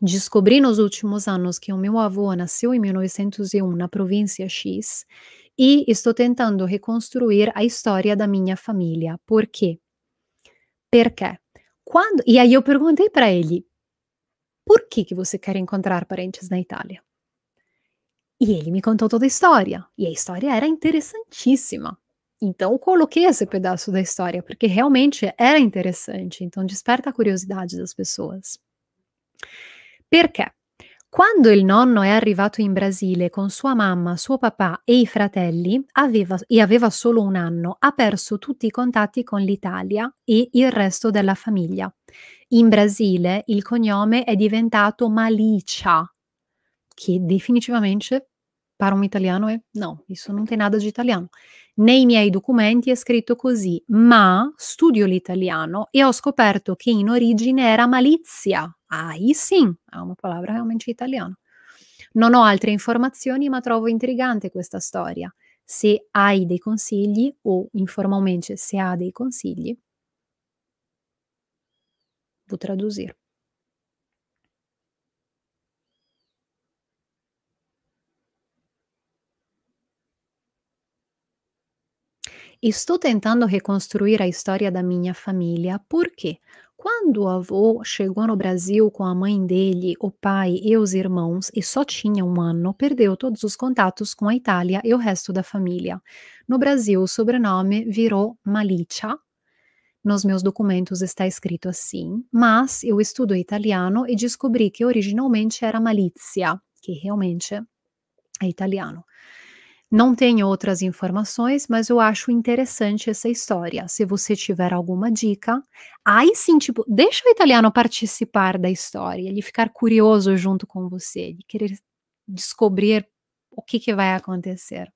Descobri nos últimos anos que o meu avô nasceu em 1901 um, na província X e estou tentando reconstruir a história da minha família. Por quê? Porque Quando... E aí eu perguntei para ele: por que, que você quer encontrar parentes na Itália? E ele me contou toda a história. E a história era interessantíssima. Então, eu coloquei esse pedaço da história, porque realmente era interessante. Então, desperta a curiosidade das pessoas. quê? Quando il nonno è arrivato in Brasile con sua mamma, suo papà e i fratelli, aveva, e aveva solo un anno, ha perso tutti i contatti con l'Italia e il resto della famiglia. In Brasile il cognome è diventato Malicia, che definitivamente parlo um italiano e no, mi sono tem nada italiano. Nei miei documenti è scritto così, ma studio l'italiano e ho scoperto che in origine era malizia, Aí sim, è uma palavra realmente italiana. Non ho altre informazioni, ma trovo intrigante questa storia. Se hai dei consigli o informalmente se ha dei consigli, vou traduzir. Estou tentando reconstruir a história da minha família porque Quando o avô chegou no Brasil com a mãe dele, o pai e os irmãos e só tinha um ano, perdeu todos os contatos com a Itália e o resto da família. No Brasil, o sobrenome virou Malicia. Nos meus documentos está escrito assim, mas eu estudo italiano e descobri que originalmente era Malizia, que realmente é italiano. Não tenho outras informações, mas eu acho interessante essa história. Se você tiver alguma dica, aí sim, tipo, deixa o italiano participar da história, ele ficar curioso junto com você, ele querer descobrir o que, que vai acontecer.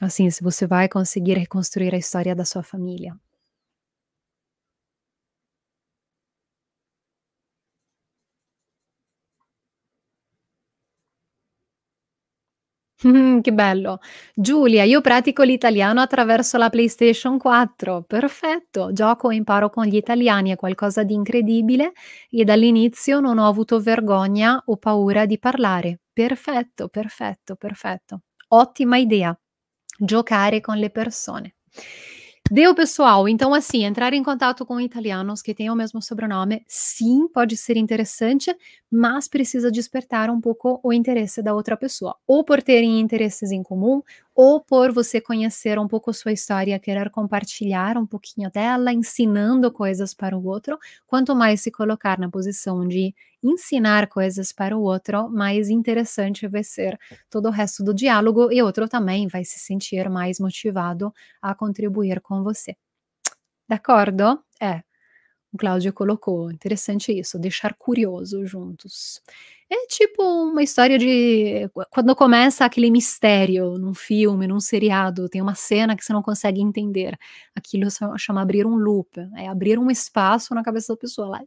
Assim, se você vai conseguir reconstruir a história da sua família. Mh, che bello. Giulia, io pratico l'italiano attraverso la PlayStation 4. Perfetto, gioco e imparo con gli italiani, è qualcosa di incredibile e dall'inizio non ho avuto vergogna o paura di parlare. Perfetto, perfetto, perfetto. Ottima idea. Giocare con le persone. Deu pessoal, então assim, entrar em contato com italianos que têm o mesmo sobrenome, sim, pode ser interessante, mas precisa despertar um pouco o interesse da outra pessoa, ou por terem interesses em comum, ou por você conhecer um pouco sua história, querer compartilhar um pouquinho dela, ensinando coisas para o outro. Quanto mais se colocar na posição de ensinar coisas para o outro, mais interessante vai ser todo o resto do diálogo e outro também vai se sentir mais motivado a contribuir com você. D'accordo? É o Cláudio colocou. Interessante isso, deixar curioso juntos. É tipo uma história de quando começa aquele mistério num filme, num seriado, tem uma cena que você não consegue entender. Aquilo chama abrir um loop, é abrir um espaço na cabeça da pessoa. Ela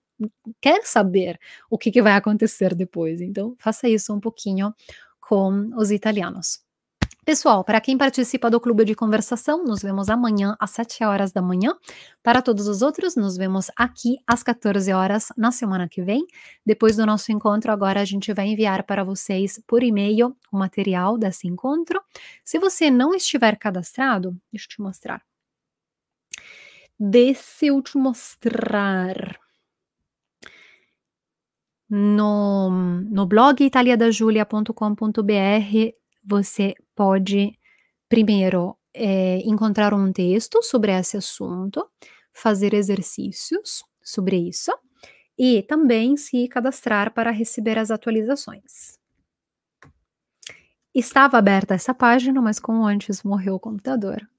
quer saber o que, que vai acontecer depois. Então, faça isso um pouquinho com os italianos. Pessoal, para quem participa do clube de conversação, nos vemos amanhã às 7 horas da manhã. Para todos os outros, nos vemos aqui às 14 horas na semana que vem. Depois do nosso encontro, agora a gente vai enviar para vocês por e-mail o material desse encontro. Se você não estiver cadastrado, deixa eu te mostrar. Deixa eu te mostrar. No, no blog italiadajulia.com.br você pode primeiro é, encontrar um texto sobre esse assunto, fazer exercícios sobre isso e também se cadastrar para receber as atualizações. Estava aberta essa página, mas como antes morreu o computador.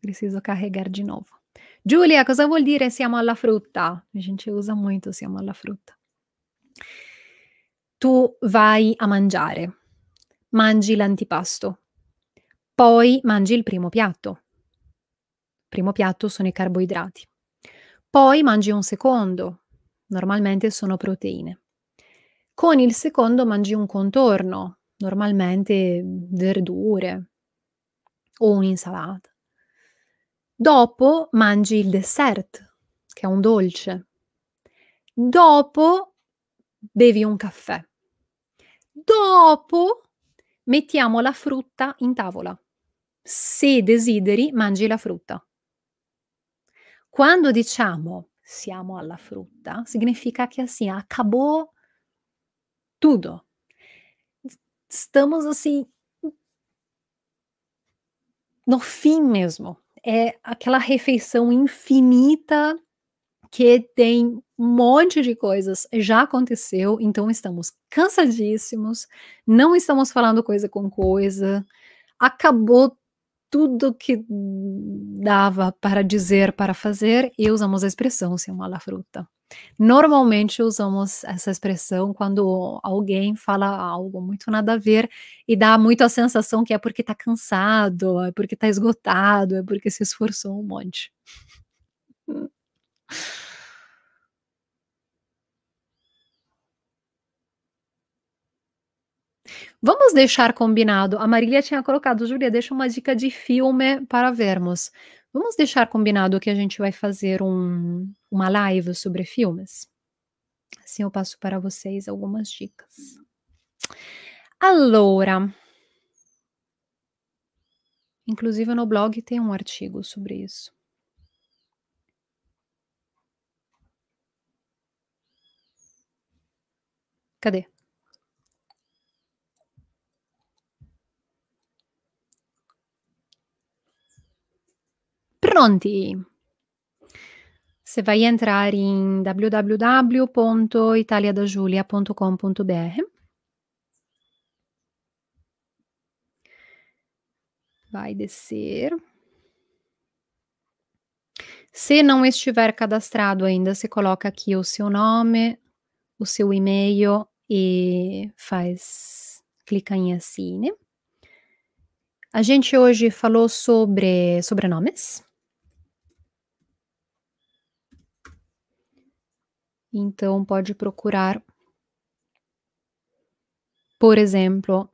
Preciso carregar de novo. Giulia, cosa vuol dire siamo alla frutta? A gente usa muito siamo alla frutta. tu vai a mangiare, mangi l'antipasto, poi mangi il primo piatto. Primo piatto sono i carboidrati. Poi mangi un secondo, normalmente sono proteine. Con il secondo mangi un contorno, normalmente verdure o un'insalata. Dopo mangi il dessert, che è un dolce. Dopo bevi un caffè. Dopo mettiamo la frutta in tavola. Se desideri, mangi la frutta. Quando diciamo siamo alla frutta, significa que assim, acabou tudo. Estamos assim no fim mesmo. É aquela refeição infinita que tem um monte de coisas já aconteceu, então estamos cansadíssimos, não estamos falando coisa com coisa, acabou tudo que dava para dizer, para fazer, e usamos a expressão se uma la fruta. Normalmente usamos essa expressão quando alguém fala algo muito nada a ver e dá muito a sensação que é porque está cansado, é porque está esgotado, é porque se esforçou um monte. Vamos deixar combinado. A Marília tinha colocado, Júlia, deixa uma dica de filme para vermos. Vamos deixar combinado que a gente vai fazer um, uma live sobre filmes. Assim eu passo para vocês algumas dicas. Allora. Inclusive no blog tem um artigo sobre isso. Cadê? Pronti? Se vai entrar em www.italiadajulia.com.br vai descer. Se não estiver cadastrado ainda, você coloca aqui o seu nome, o seu e-mail e faz clica em assine. A gente hoje falou sobre sobrenomes. Então, pode procurar, por exemplo,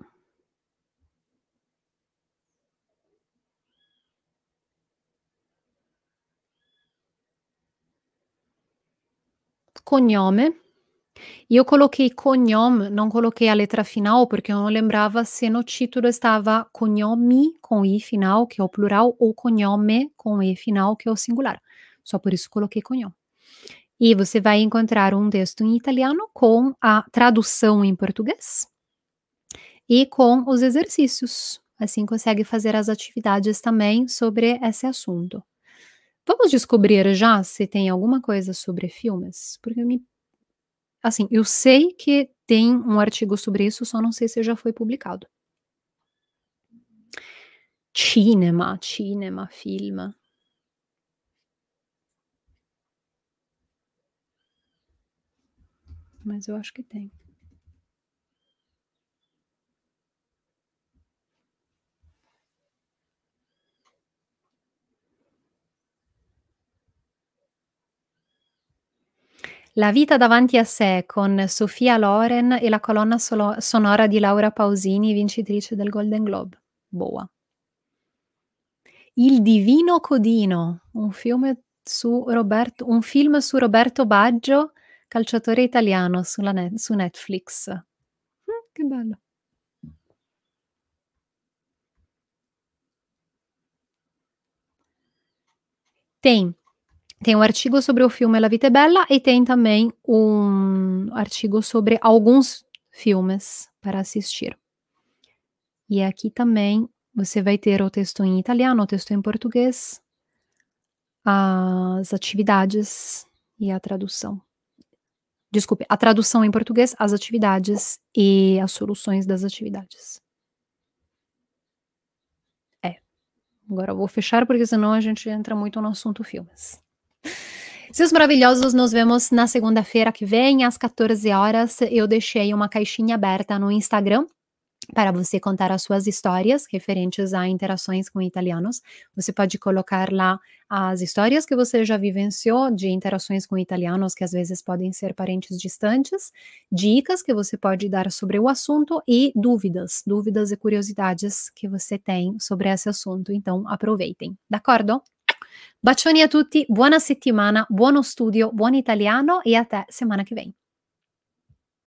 cognome. Eu coloquei cognome, não coloquei a letra final, porque eu não lembrava se no título estava cognome com i final, que é o plural, ou cognome com e final, que é o singular. Só por isso coloquei cognome. E você vai encontrar um texto em italiano com a tradução em português e com os exercícios. Assim consegue fazer as atividades também sobre esse assunto. Vamos descobrir já se tem alguma coisa sobre filmes, porque eu me assim, eu sei que tem um artigo sobre isso, só não sei se já foi publicado. Cinema, cinema, filma. mas eu acho que tem. La vita davanti a sé con Sofia Loren e la colonna solo- sonora di Laura Pausini, vincitrice del Golden Globe. Boa. Il Divino Codino, un, su Roberto, un film su Roberto Baggio calciatore italiano su Netflix. Mm, che bello. Tem tem um artigo sobre o filme La Vita é Bella e tem também um artigo sobre alguns filmes para assistir. E aqui também você vai ter o texto em italiano, o texto em português, as atividades e a tradução. Desculpe, a tradução em português, as atividades e as soluções das atividades. É. Agora eu vou fechar, porque senão a gente entra muito no assunto filmes. Seus maravilhosos, nos vemos na segunda-feira que vem, às 14 horas. Eu deixei uma caixinha aberta no Instagram para você contar as suas histórias referentes a interações com italianos. Você pode colocar lá as histórias que você já vivenciou de interações com italianos, que às vezes podem ser parentes distantes, dicas que você pode dar sobre o assunto e dúvidas, dúvidas e curiosidades que você tem sobre esse assunto. Então, aproveitem, d'accordo? Bacioni a tutti, buona settimana, buono studio, buon italiano e até semana que vem.